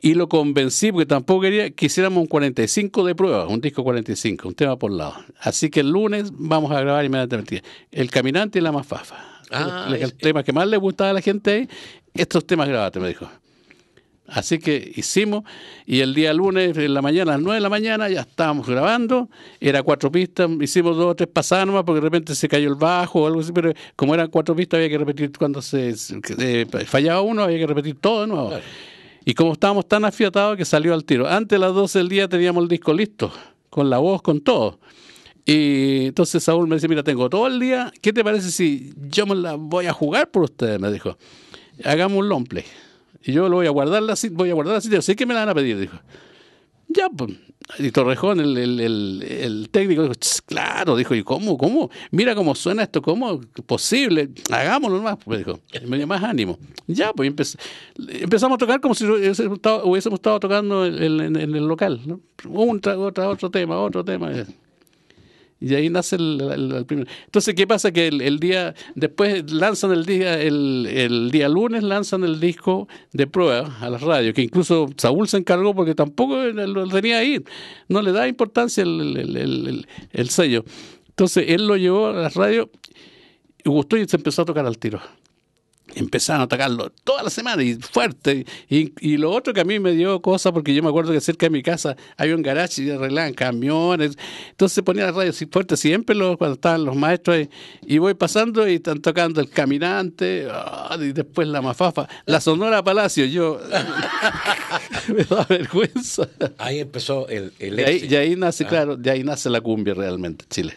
y lo convencí, porque tampoco quería que hiciéramos un 45 de prueba, un disco 45, un tema por lado. Así que el lunes vamos a grabar inmediatamente El Caminante y la Mafafa el, ah, eh, tema que más le gustaba a la gente estos temas grabate, me dijo. Así que hicimos, y el día lunes, en la mañana, a las 9 de la mañana, ya estábamos grabando, era cuatro pistas, hicimos dos o tres pasadas nomás, porque de repente se cayó el bajo o algo así, pero como eran cuatro pistas, había que repetir cuando se, eh, fallaba uno, había que repetir todo de nuevo. Y como estábamos tan afiatados que salió al tiro. Antes de las 12 del día teníamos el disco listo, con la voz, con todo. Y entonces Saúl me dice, mira, tengo todo el día, ¿qué te parece si yo me la voy a jugar por ustedes? Me dijo, hagamos un lomple. Y yo lo voy a guardar la voy a guardar la que me la van a pedir, dijo. Ya, pues. Y Torrejón, el, el, el, técnico, dijo, claro, dijo, ¿y cómo, cómo? Mira cómo suena esto, ¿cómo posible? Hagámoslo más, pues, me dijo, me dio más ánimo. Ya, pues empezamos a tocar como si hubiésemos estado, hubiésemos estado tocando en, en, el local, ¿no? Un, otro otro tema, otro tema. Eh. Y ahí nace el, primer. Entonces, ¿qué pasa? Que el, día, después lanzan el día, el, día lunes lanzan el disco de prueba a las radios, que incluso Saúl se encargó porque tampoco lo tenía ahí, no le da importancia el, el sello. Entonces, él lo llevó a las radios y gustó y se empezó a tocar al tiro empezaron a atacarlo toda la semana y fuerte. Y, lo otro que a mí me dio cosa, porque yo me acuerdo que cerca de mi casa había un garage y arreglaban camiones. Entonces se ponía la radio así fuerte siempre cuando estaban los maestros. Y, y, voy pasando y están tocando El Caminante ah, y después La Mafafa. La Sonora Palacio, yo... me da vergüenza. Ahí empezó el... el y, ahí, nace, ah. claro, de ahí nace la cumbia realmente, Chile.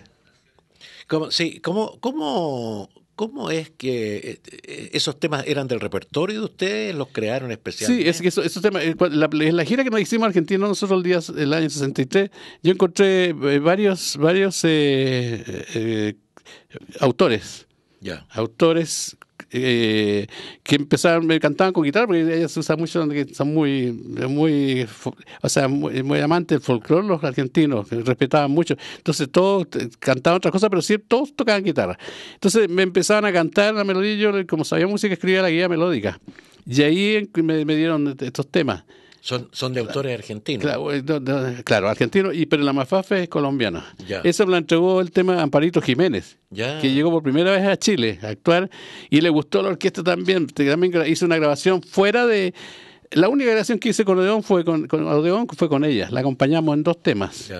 sí, cómo, cómo, ¿Cómo es que eh, eh, esos temas eran del repertorio de ustedes? ¿Los crearon especialmente? Sí, es que esos temas. En eh, la gira que nos hicimos argentinos nosotros el, día, del año 63, yo encontré varios, varios eh, autores. Autores eh, que empezaron, me cantaban con guitarra, porque ella se usan mucho, son muy, muy, o sea, muy, muy amantes del folclore los argentinos, respetaban mucho. Entonces todos cantaban otras cosas, pero sí, todos tocaban guitarra. Entonces me empezaban a cantar la melodía, yo como sabía música, escribía la guía melódica. Y ahí me dieron estos temas. Son, de autores argentinos. Claro, eh, claro argentinos, y, pero la mafafa es colombiana. Eso me entregó el tema Amparito Jiménez, ya. que llegó por primera vez a Chile a actuar y le gustó la orquesta también. También hizo una grabación fuera de... La única grabación que hice con Odeón fue con, fue con ella. La acompañamos en dos temas.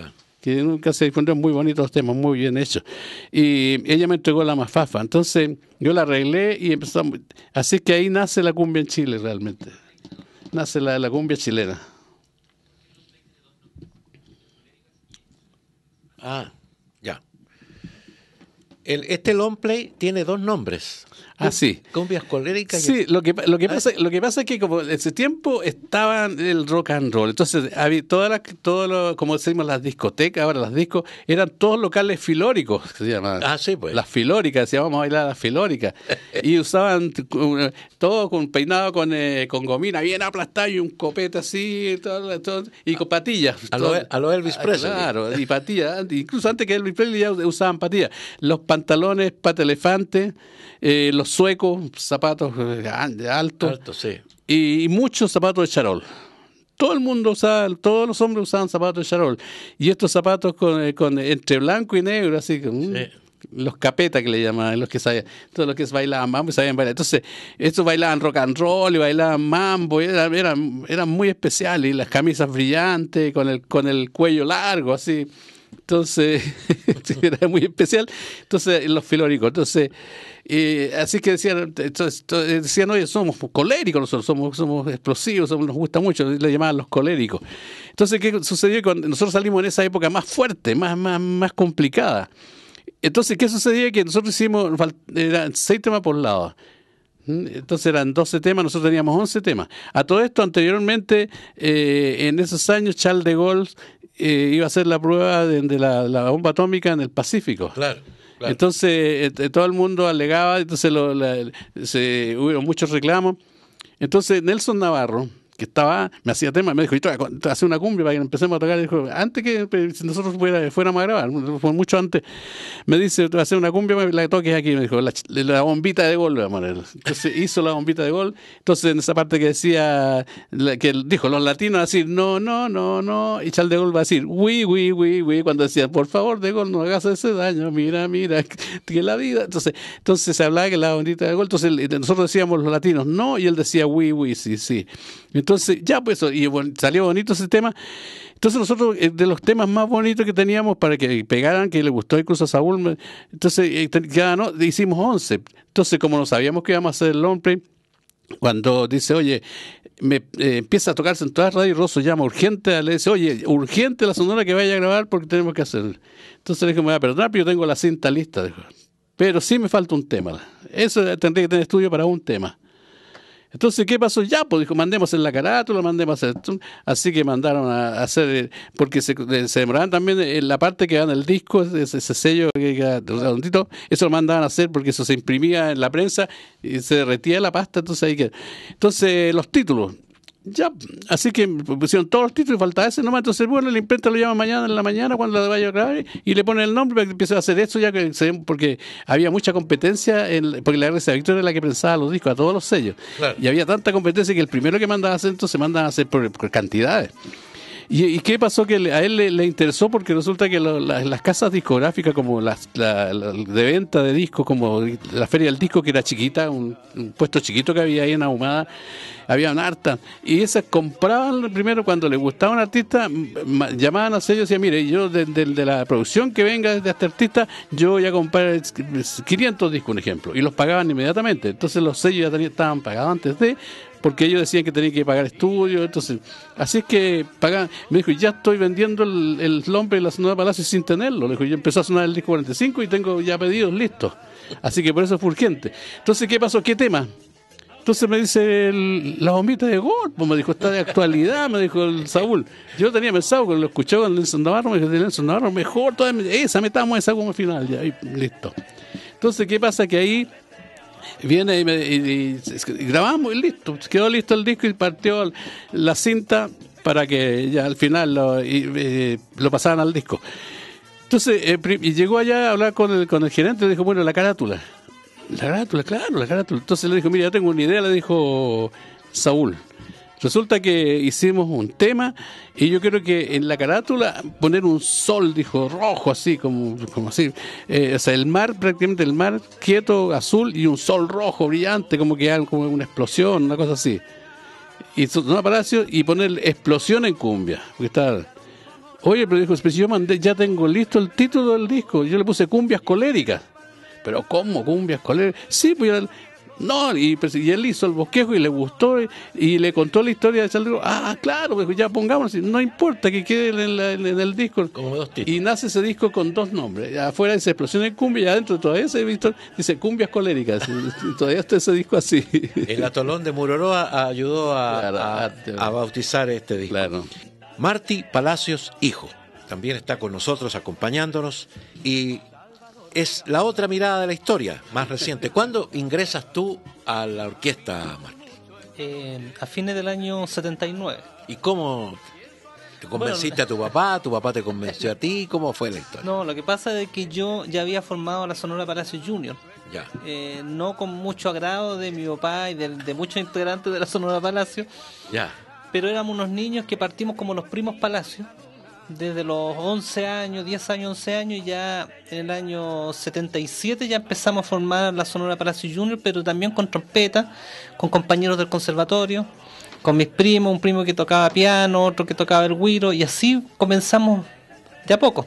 que nunca se difundieron muy bonitos temas, muy bien hechos. Y ella me entregó la mafafa. Entonces yo la arreglé y empezamos. Así que ahí nace la cumbia en Chile realmente nace la, la cumbia chilena. Ah, ya. El, este long play tiene dos nombres. Ah, sí. Cumbias coléricas. Sí, lo que, lo, que ah, pasa, lo que pasa es que como en ese tiempo estaba el rock and roll. Entonces, había todas las, todos como decimos, las discotecas, ahora las discos, eran todos locales filóricos, se llamaban. Ah, sí, pues. Las filóricas, decíamos, vamos a bailar las filóricas. y usaban todo con peinado con, eh, con gomina bien aplastado y un copete así, y con patillas. A, lo, e, Elvis ah, Presley. Claro, y patillas. Incluso antes que Elvis Presley ya usaban patillas. Los pantalones pata elefante, eh, los suecos, zapatos eh, altos. Y muchos zapatos de charol. Todo el mundo usaba, todos los hombres usaban zapatos de charol. Y estos zapatos con, eh, entre blanco y negro, así como mm, los capetas que le llamaban, los que sabían, todos los que bailaban mambo y sabían bailar. Entonces, estos bailaban rock and roll y bailaban mambo, eran, eran, muy especiales, y las camisas brillantes, con el, con el cuello largo, así. Entonces, era muy especial. Entonces, los filóricos. Entonces, eh, así que decían, entonces, eh, decían, oye, somos coléricos nosotros, somos, somos explosivos, nos gusta mucho, le llamaban los coléricos. Entonces, ¿qué sucedió? Cuando nosotros salimos en esa época más fuerte, más, más, más complicada. Entonces, ¿qué sucedía? Que nosotros hicimos, eran seis temas por lado. Entonces eran doce temas, nosotros teníamos once temas. A todo esto, anteriormente, eh, en esos años, Charles de Gaulle eh, iba a hacer la prueba de, la, bomba atómica en el Pacífico. Entonces eh, eh, todo el mundo alegaba, entonces se, hubo muchos reclamos. Entonces Nelson Navarro, que estaba, me hacía tema, me dijo, hace una cumbia para que empecemos a tocar. Dijo, antes que nosotros fuera, fuéramos a grabar, fue mucho antes, me dice, te hacer una cumbia, la toques aquí. Me dijo, la, bombita de gol, vamos Entonces hizo la bombita de gol. Entonces en esa parte que decía, que dijo, los latinos así, no, no, no, no. Y Charles de Gol va a decir, oui, oui, oui, oui. Cuando decía, por favor, de Gol, no hagas ese daño, mira, mira, que la vida. Entonces, entonces se hablaba que la bombita de gol. Entonces eh, nosotros decíamos los latinos, no, y él decía, oui, oui, sí, sí. Entonces, ya pues, y salió bonito ese tema. Entonces nosotros, eh, de los temas más bonitos que teníamos para que pegaran, que le gustó incluso a Saúl, entonces eh, ya no, hicimos 11. Entonces, como no sabíamos que íbamos a hacer el long cuando dice, oye, me eh, empieza a tocarse en todas las radios, Rosso llama urgente, le dice, oye, urgente la sonora que vaya a grabar porque tenemos que hacer. Entonces le dije, me voy a perdonar, pero yo tengo la cinta lista. Pero sí me falta un tema. Eso tendría que tener estudio para un tema. Entonces, ¿qué pasó? Ya, pues dijo, mandemos en la carátula, mandemos hacer. Así que mandaron a hacer, eh, porque se, demoraban también en eh, la parte que va en el disco, ese, sello que queda redondito, eso lo mandaban a hacer porque eso se imprimía en la prensa y se derretía la pasta, entonces ahí que Entonces, los títulos. Ya, así que pusieron todos los títulos y falta ese nomás. Entonces, bueno, la imprenta lo llama mañana en la mañana cuando la vaya a grabar y le pone el nombre para que empiece a hacer eso, ya que se, porque había mucha competencia, porque la RCA Victoria era la que pensaba los discos, a todos los sellos. Y había tanta competencia que el primero que mandaba a hacer entonces mandan a hacer por cantidades. ¿Y, qué pasó que a él le, interesó? Porque resulta que las casas discográficas, como las la, de venta de discos, como la feria del disco que era chiquita, un, puesto chiquito que había ahí en Ahumada, había un harta. Y esas compraban primero cuando les gustaba un artista, llamaban a sellos y decían, mire, yo de, la producción que venga de este artista, yo voy a comprar 500 discos, un ejemplo. Y los pagaban inmediatamente. Entonces los sellos ya estaban pagados antes de, porque ellos decían que tenían que pagar estudios, entonces, así es que pagan, me dijo, ya estoy vendiendo el, el y de la Sonora Palacio sin tenerlo, le dijo, yo empezó a sonar el disco 45 y tengo ya pedidos listos, así que por eso es urgente. Entonces, ¿qué pasó? ¿Qué tema? Entonces me dice la bombita de golpe, pues me dijo, está de actualidad, me dijo el Saúl. Yo tenía pensado cuando lo escuchaba con Nelson Navarro, me dijo, Nelson Navarro, mejor, todavía, esa metamos esa como final, ya, listo. Entonces, ¿qué pasa? Que ahí viene y, grabamos y listo, quedó listo el disco y partió la cinta para que ya al final lo, eh, pasaran al disco. Entonces, eh, llegó allá a hablar con el, con el gerente y dijo, bueno, la carátula. La carátula, claro, la carátula. Entonces le dijo, mira, yo tengo una idea, le dijo Saúl. Resulta que hicimos un tema y yo creo que en la carátula poner un sol, dijo, rojo así, como, como así. Eh, o sea, el mar, prácticamente el mar quieto, azul y un sol rojo brillante, como que como una explosión, una cosa así. Y un Palacio y poner explosión en cumbia. Porque Oye, pero dijo, yo mandé, ya tengo listo el título del disco, yo le puse cumbias coléricas. Pero ¿cómo cumbias coléricas? Sí, pues yo... No, pues, y, él hizo el bosquejo y le gustó y, le contó la historia de libro. Ah, ah, claro, pues ya pongámonos, no importa que quede en, el disco. Como dos y nace ese disco con dos nombres. Afuera dice Explosión de Cumbia y adentro todavía se visto, dice Cumbias Coléricas. todavía está ese disco así. El atolón de Muroroa ayudó ah, a, bautizar este disco. Claro. Palacios, hijo, también está con nosotros acompañándonos y es la otra mirada de la historia más reciente. ¿Cuándo ingresas tú a la orquesta, Martín? Eh, a fines del año 79. ¿Y cómo te convenciste a tu papá? ¿Tu papá te convenció a ti? ¿Cómo fue la historia? No, lo que pasa es que yo ya había formado la Sonora Palacio Junior. Ya. Eh, no con mucho agrado de mi papá y de, muchos integrantes de la Sonora Palacio. Ya. Pero éramos unos niños que partimos como los primos Palacio desde los 11 años, 10 años, 11 años, ya en el año 77 ya empezamos a formar la Sonora Palacio Junior, pero también con trompeta, con compañeros del conservatorio, con mis primos, un primo que tocaba piano, otro que tocaba el güiro, y así comenzamos de a poco.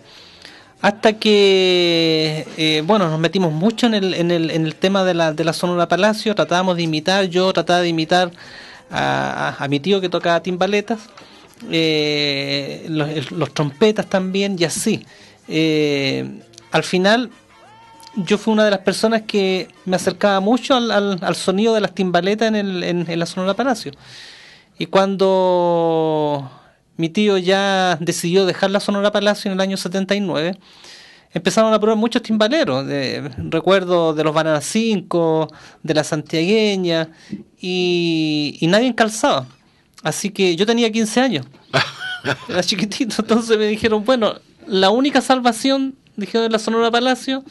Hasta que, eh, bueno, nos metimos mucho en el, en el, en el tema de la, de la Sonora Palacio, tratábamos de imitar, yo trataba de imitar a mi tío que tocaba timbaletas eh, los, trompetas también y así. Eh, al final, yo fui una de las personas que me acercaba mucho al, sonido de las timbaletas en, el, la Sonora Palacio. Y cuando mi tío ya decidió dejar la Sonora Palacio en el año 79, empezaron a probar muchos timbaleros. recuerdo de los banana 5, de la Santiagueña, y, y nadie encalzaba. Así que yo tenía 15 años. Era chiquitito, entonces me dijeron, bueno, la única salvación, dijeron de la Sonora Palacio,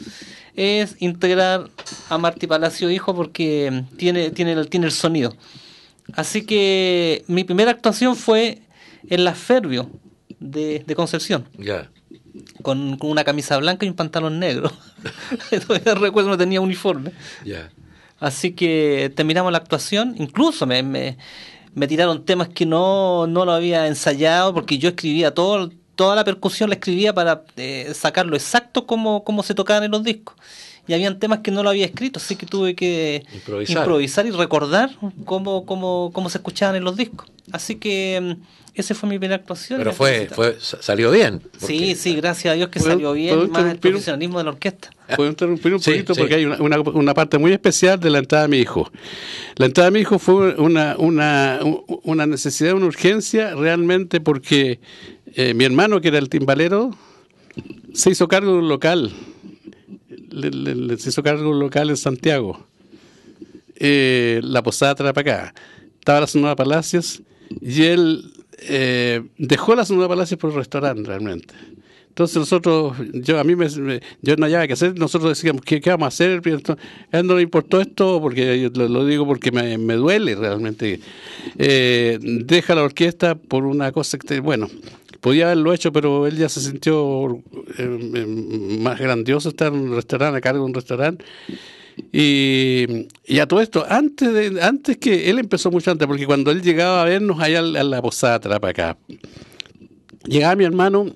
es integrar a Marti Palacio Hijo porque tiene, tiene, el, tiene el sonido. Así que mi primera actuación fue en la Fervio de, Concepción. Con, una camisa blanca y un pantalón negro. recuerdo no tenía uniforme. Así que terminamos la actuación, incluso me me tiraron temas que no, no lo había ensayado, porque yo escribía todo, toda la percusión la escribía para eh, sacarlo exacto como, como se tocaban en los discos. Y habían temas que no lo había escrito, así que tuve que improvisar, improvisar y recordar cómo, cómo, cómo se escuchaban en los discos. Así que mm, ese fue mi primera actuación. Pero fue, salió bien. Sí, sí, gracias a Dios que salió bien, más el profesionalismo de la orquesta. Puedo interrumpir un poquito porque hay una, parte muy especial de la entrada de mi hijo. La entrada de mi hijo fue una, una, necesidad, una urgencia realmente porque eh, mi hermano, que era el timbalero, se hizo cargo de un local. se hizo cargo de un local en Santiago. Eh, la posada para acá. Estaba la Sonora Palacios y él eh, dejó la Sonora Palacio por el restaurante realmente. Entonces nosotros, yo a mí me, yo no había que hacer, nosotros decíamos, ¿qué, qué vamos a hacer? él no le importó esto, porque yo lo, digo porque me, me duele realmente. Eh, deja la orquesta por una cosa que, bueno, podía haberlo hecho, pero él ya se sintió eh, eh, más grandioso estar en un restaurante, a cargo de un restaurante. Y, a todo esto, antes de, antes que él empezó mucho antes, porque cuando él llegaba a vernos allá a la posada para acá, llegaba mi hermano,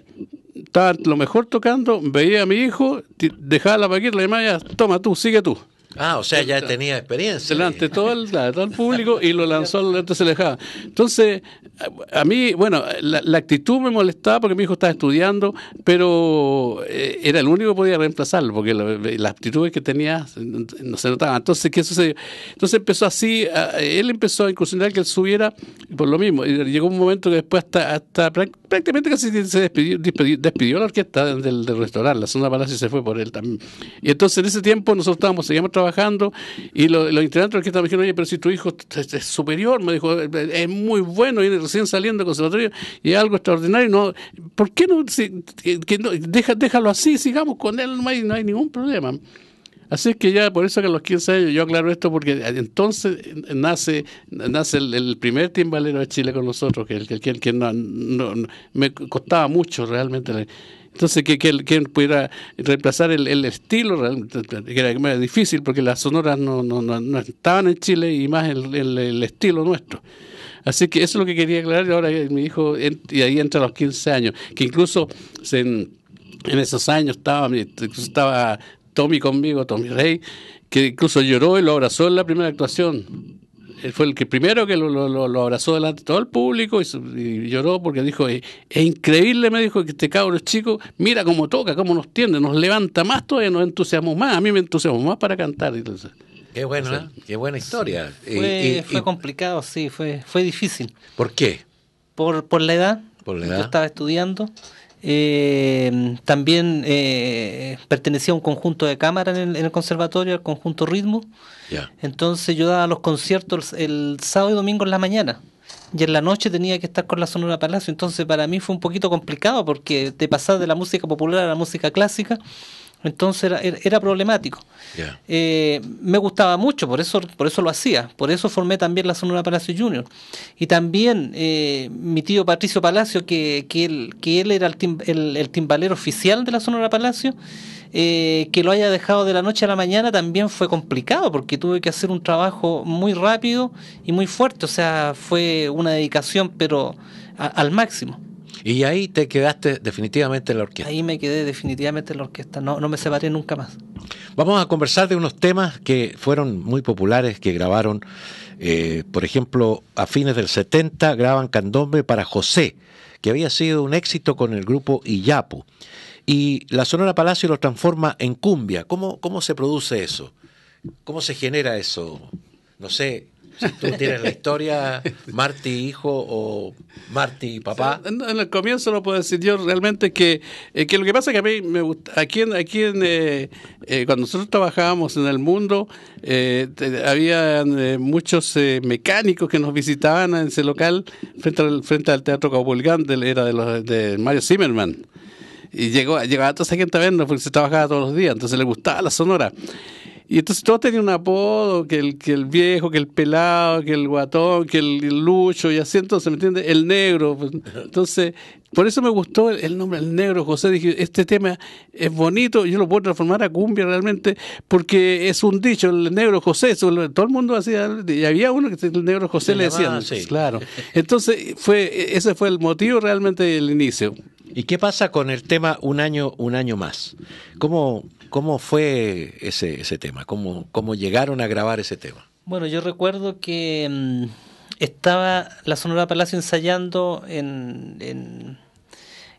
estaba lo mejor tocando, veía a mi hijo, dejaba la paquita, le llamaba, toma tú, sigue tú. Ah, o sea, ya tenía experiencia. Delante todo el, todo el público y lo lanzó al se dejaba. Entonces, a mí, bueno, la, actitud me molestaba porque mi hijo estaba estudiando, pero eh, era el único que podía reemplazarlo, porque la, las que tenía no se notaban. Entonces, ¿qué sucedió? Entonces empezó así, él empezó a incursionar que él subiera por lo mismo. Y llegó un momento que después hasta, prácticamente casi se despidió, despidió, la orquesta del, restaurante, la zona de Palacio se fue por él también. Y entonces en ese tiempo nosotros estábamos, seguíamos trabajando trabajando y los integrantes que estaban oye, pero si tu hijo es, superior, me dijo, es muy bueno, viene recién saliendo del conservatorio y es algo extraordinario, no, ¿por qué no, déjalo así, sigamos con él, no hay, no hay ningún problema? Así es que ya, por eso que los 15 años, yo aclaro esto porque entonces nace nace el, primer timbalero de Chile con nosotros, que, el que, que no, me costaba mucho realmente entonces, que, que, pudiera reemplazar el, el estilo, que era difícil porque las sonoras no, no, no, estaban en Chile y más el, el, estilo nuestro. Así que eso es lo que quería aclarar. Y ahora mi hijo, y ahí entra a los 15 años, que incluso en, en esos años estaba, estaba Tommy conmigo, Tommy Rey, que incluso lloró y lo abrazó en la primera actuación eh, fue el que primero que lo, lo, abrazó delante de todo el público y, lloró porque dijo, eh, es, increíble, me dijo, que este cabro chico, mira cómo toca, cómo nos tiende, nos levanta más todavía, nos entusiasmó más, a mí me entusiasma más para cantar. Qué bueno, ¿eh? qué buena historia. Fue, fue complicado, sí, fue, fue difícil. ¿Por qué? Por, por la edad. Por la edad. Yo estaba estudiando eh, también eh, pertenecía a un conjunto de cámara en el, el conservatorio, al conjunto Ritmo. Entonces yo daba los conciertos el, sábado y domingo en la mañana y en la noche tenía que estar con la Sonora Palacio. Entonces para mí fue un poquito complicado porque te pasar de la música popular a la música clásica entonces era, problemático. Eh, me gustaba mucho, por eso, por eso lo hacía, por eso formé también la Sonora Palacio Junior. Y también eh, mi tío Patricio Palacio, que, que, él, era el, timbalero oficial de la Sonora Palacio, eh, que lo haya dejado de la noche a la mañana también fue complicado porque tuve que hacer un trabajo muy rápido y muy fuerte, o sea, fue una dedicación pero al máximo. Y ahí te quedaste definitivamente en la orquesta. Ahí me quedé definitivamente en la orquesta, no, no me separé nunca más. Vamos a conversar de unos temas que fueron muy populares, que grabaron, eh, por ejemplo, a fines del 70 graban Candombe para José, que había sido un éxito con el grupo Iyapu. Y la Sonora Palacio lo transforma en cumbia. ¿Cómo, cómo se produce eso? ¿Cómo se genera eso? No sé, tú tienes la historia, Marty hijo o Marty papá. en, el comienzo lo puedo decir yo realmente eh, que, lo que pasa es que a mí me gusta, aquí, aquí en, eh, eh, cuando nosotros trabajábamos en el mundo, eh, había muchos mecánicos que nos visitaban en ese local frente al, frente al Teatro Caupolicán, era de, de Mario Zimmerman. Y llegó, llegaba toda esa gente a vernos porque se trabajaba todos los días, entonces le gustaba la sonora. Y entonces todo tenía un apodo, que el, que el viejo, que el pelado, que el guatón, que el, lucho, y así entonces, ¿me entiendes? El negro. Pues. entonces, por eso me gustó el, nombre, el negro José. Dije, este tema es bonito, yo lo puedo transformar a cumbia realmente, porque es un dicho, el negro José, todo el mundo hacía, y había uno que el negro José le decía Claro. Entonces, fue ese fue el motivo realmente del inicio. ¿Y qué pasa con el tema un año, un año más? ¿Cómo, ¿Cómo fue ese, tema? ¿Cómo, ¿Cómo llegaron a grabar ese tema? Bueno, yo recuerdo que mm, estaba la Sonora Palacio ensayando en,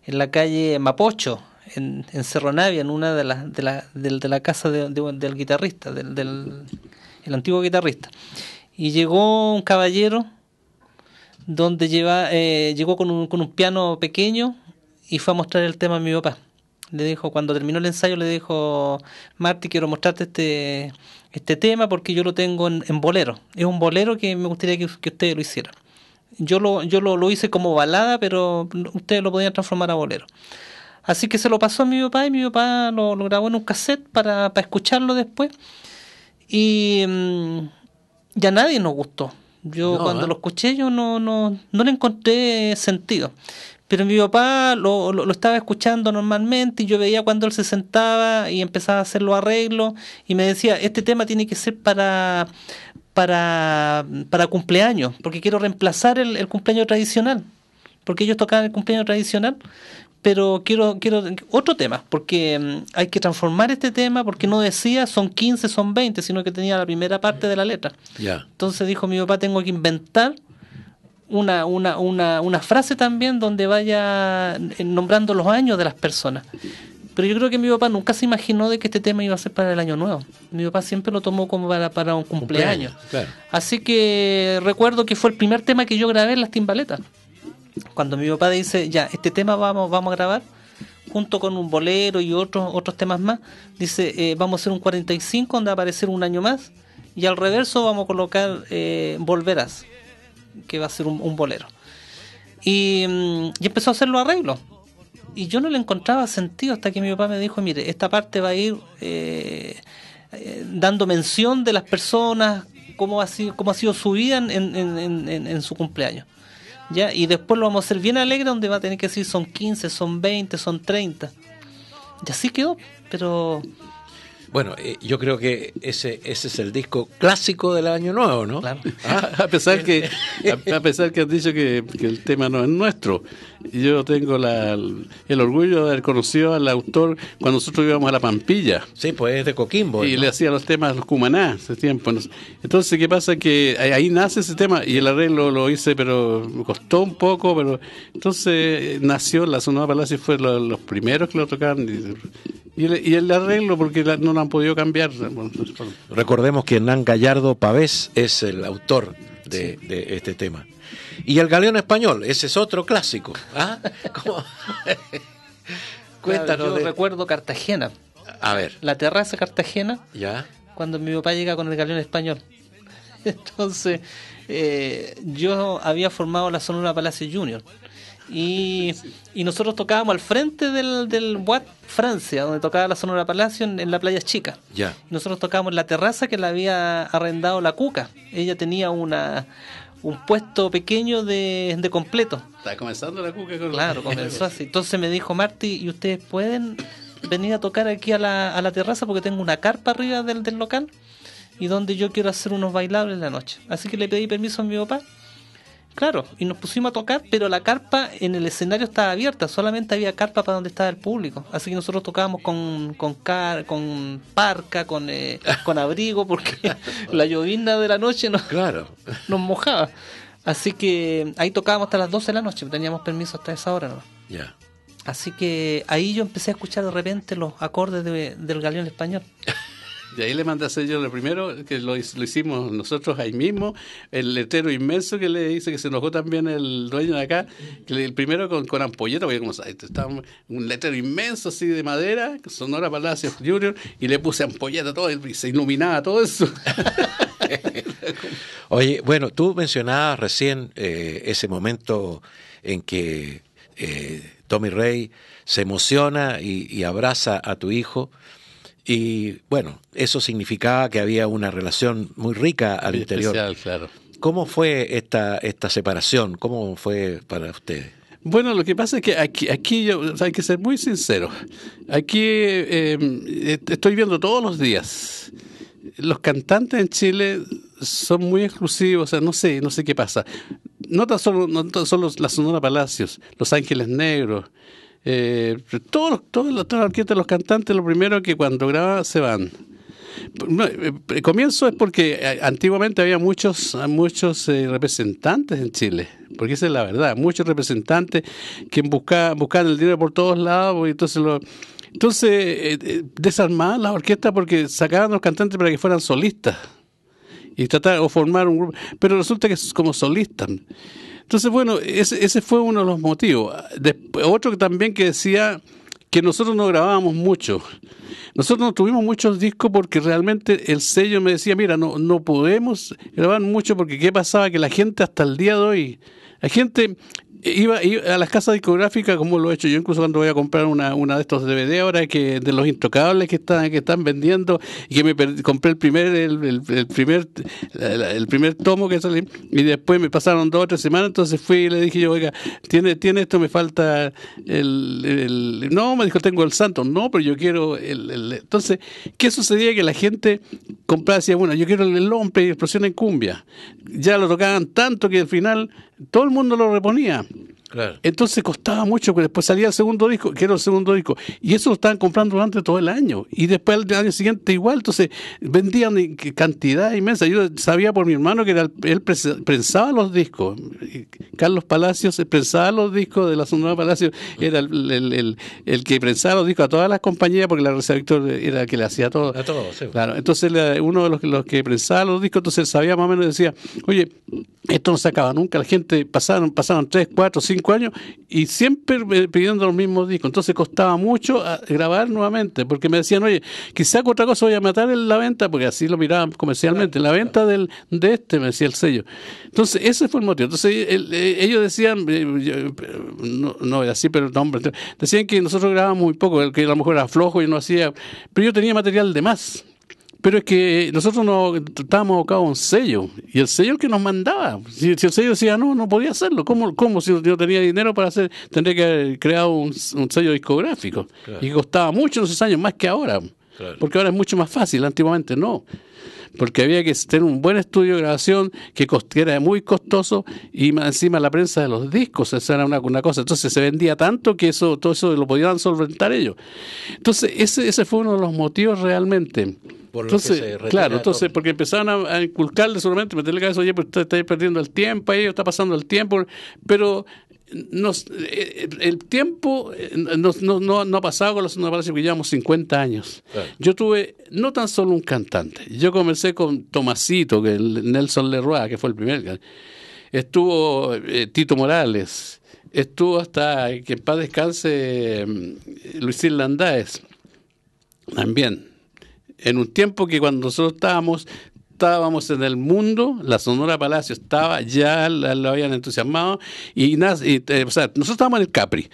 la calle Mapocho, en, en, Cerro Navia, en una de las de la, la casa del guitarrista, del, del antiguo guitarrista. Y llegó un caballero donde lleva, eh, llegó con un, con un piano pequeño y fue a mostrar el tema a mi papá le dijo, cuando terminó el ensayo, le dijo, Marty, quiero mostrarte este, este tema porque yo lo tengo en, bolero. Es un bolero que me gustaría que, ustedes lo hicieran. Yo, lo, yo lo, hice como balada, pero ustedes lo podían transformar a bolero. Así que se lo pasó a mi papá y mi papá lo, grabó en un cassette para, para escucharlo después. Y mm, ya nadie nos gustó. Yo cuando ¿eh? lo escuché yo no, no, no le encontré sentido. Pero mi papá lo, estaba escuchando normalmente y yo veía cuando él se sentaba y empezaba a hacer los arreglos y me decía, este tema tiene que ser para, para, para cumpleaños, porque quiero reemplazar el, cumpleaños tradicional, porque ellos tocaban el cumpleaños tradicional, pero quiero, quiero otro tema, porque mm, hay que transformar este tema, porque no decía son 15, son 20, sino que tenía la primera parte de la letra. Entonces dijo mi papá, tengo que inventar una, una, una, una frase también donde vaya nombrando los años de las personas. Pero yo creo que mi papá nunca se imaginó de que este tema iba a ser para el año nuevo. Mi papá siempre lo tomó como para, un cumpleaños. Así que recuerdo que fue el primer tema que yo grabé en las timbaletas. Cuando mi papá dice, ya, este tema vamos, vamos a grabar, junto con un bolero y otros, otros temas más, dice, eh, vamos a hacer un 45 donde va a aparecer un año más, y al reverso vamos a colocar eh, Volverás que va a ser un, bolero. Mm, y, empezó a hacer los arreglos. Y yo no le encontraba sentido hasta que mi papá me dijo, mire, esta parte va a ir eh, eh, dando mención de las personas, cómo ha sido, ha sido su vida en, su cumpleaños. ¿Ya? Y después lo vamos a hacer bien alegre, donde va a tener que decir son 15, son 20, son 30. Y así quedó, pero bueno, eh, yo creo que ese, ese es el disco clásico del año nuevo, ¿no? Ah, a, pesar que, a, que has dicho que el tema no es nuestro yo tengo el orgullo de haber conocido al autor cuando nosotros íbamos a La Pampilla. Sí, pues de Coquimbo. Y le hacía los temas los cumaná ese tiempo. Entonces, ¿qué pasa? Que ahí nace ese tema y el arreglo lo hice, pero costó un poco, pero entonces eh, nació la Sonora Palacio, y fue los primeros que lo tocaron. Y, el, arreglo, porque la, no lo han podido cambiar. Recordemos que Hernán Gallardo Pavés es el autor de este tema. Y el galeón español, ese es otro clásico. ¿ah? Cuéntanos. Yo recuerdo Cartagena. A ver. La terraza Cartagena. Ya. Cuando mi papá llega con el galeón español. Entonces, eh, yo había formado la Sonora Palacio Junior. Y, nosotros tocábamos al frente del, del Watt Francia, donde tocaba la Sonora Palacio en, la Playa Chica. Ya. nosotros tocábamos la terraza que la había arrendado la Cuca. Ella tenía una, un puesto pequeño de, de completo. Está comenzando la cuca con Claro, comenzó así. Entonces me dijo Marty, ¿y ustedes pueden venir a tocar aquí a la, a la terraza? Porque tengo una carpa arriba del, del local y donde yo quiero hacer unos bailables la noche. Así que le pedí permiso a mi papá Claro, y nos pusimos a tocar, pero la carpa en el escenario estaba abierta, solamente había carpa para donde estaba el público. Así que nosotros tocábamos con parca, con, eh, con abrigo, porque la llovina de la noche nos, mojaba. Así que ahí tocábamos hasta las 12 de la noche, teníamos permiso hasta esa hora. Ya. Así que ahí yo empecé a escuchar de repente los acordes de, del galeón español. ...y ahí le mandé a hacer yo lo primero, que lo, hicimos nosotros ahí mismo, el letero inmenso que le hice... que se enojó también el dueño de acá, el primero con, con ampolleta, porque como sabes, estaba un letero inmenso así de madera, Sonora Palacio Junior, y le puse ampolleta todo, y se iluminaba todo eso. Oye, bueno, tú mencionabas recién eh, ese momento en que eh, Tommy Rey se emociona y abraza a tu hijo. Y bueno, eso significaba que había una relación muy rica al interior. claro. ¿Cómo fue esta, esta separación? ¿Cómo fue para ustedes? Bueno, lo que pasa es que aquí, aquí yo, hay que ser muy sincero. Aquí eh, estoy viendo todos los días. Los cantantes en Chile son muy exclusivos, o sea, no sé, no sé qué pasa. No tan solo, no solo la Sonora Palacios, Los Ángeles Negros, eh, todos, todos, los, todas las orquestas, los cantantes, lo primero que cuando graban se van. El eh, comienzo es porque eh, antiguamente había muchos muchos eh, representantes en Chile, porque esa es la verdad, muchos representantes que buscaban, buscaban el dinero por todos lados y entonces lo, entonces desarmaban las orquestas porque sacaban los cantantes para que fueran solistas y tratar o formar un grupo, pero resulta que es como solistas. Entonces, bueno, ese, ese fue uno de los motivos. otro otro también que decía que nosotros no grabábamos mucho. Nosotros no tuvimos muchos discos porque realmente el sello me decía, mira, no, no podemos grabar mucho porque qué pasaba que la gente hasta el día de hoy, la gente Iba, a las casas discográficas como lo he hecho yo incluso cuando voy a comprar una, una de estos DVD ahora que de los intocables que están que están vendiendo y que me compré el primer el, primer el primer tomo que salió y después me pasaron dos o tres semanas entonces fui y le dije yo oiga tiene tiene esto me falta el, no me dijo tengo el santo no pero yo quiero el, entonces qué sucedía que la gente compraba decía bueno yo quiero el lompe y explosión en cumbia ya lo tocaban tanto que al final todo el mundo lo reponía. Entonces costaba mucho, porque después salía el segundo disco, que era el segundo disco, y eso lo estaban comprando durante todo el año, y después el año siguiente igual, entonces vendían cantidad inmensa. Yo sabía por mi hermano que él prensaba los discos, Carlos Palacios eh, prensaba los discos de la Sonora Palacios, mm. era el, que prensaba los discos a todas las compañías, porque la Reza era el que le hacía todo. A todos, Claro, entonces uno de los, los que prensaba los discos, entonces sabía más o menos, decía, oye, esto no se acaba nunca, la gente pasaron, pasaron tres, cuatro, cinco años y siempre pidiendo los mismos discos. Entonces costaba mucho ah, grabar nuevamente porque me decían, oye, quizá otra cosa voy a matar en la venta, porque así lo miraban comercialmente, la venta del, de este, me decía el sello. Entonces ese fue el motivo. Entonces eh, ellos decían, eh, no, así, pero no, decían que nosotros grabábamos muy poco, que a lo mejor era flojo y no hacía, pero yo tenía material de más pero es que nosotros no estábamos abocados a un sello, y el sello que nos mandaba. Si, el sello decía no, no podía hacerlo. ¿Cómo, cómo si yo tenía dinero para hacer? Tendría que haber creado un, sello discográfico. Y costaba mucho en esos años, más que ahora. Porque ahora es mucho más fácil, antiguamente no porque había que tener un buen estudio de grabación que, era muy costoso y encima la prensa de los discos, eso era una, cosa. Entonces se vendía tanto que eso todo eso lo podían solventar ellos. Entonces ese, ese fue uno de los motivos realmente. entonces, claro, entonces porque empezaron a, inculcarles inculcarle solamente, meterle cabeza, oye, pues está, perdiendo el tiempo, ahí está pasando el tiempo, pero nos, eh, eh, el tiempo eh, no, ha pasado con la Sonora que llevamos 50 años. Yo tuve no tan solo un cantante, yo comencé con Tomasito, que Nelson Leroy, que fue el primer. Estuvo Tito Morales, estuvo hasta que en paz descanse mm, Luis Landáez también. En un tiempo que cuando nosotros estábamos, estábamos en el mundo, la Sonora Palacio estaba, ya lo habían entusiasmado, y, eh, nosotros estábamos en el Capri.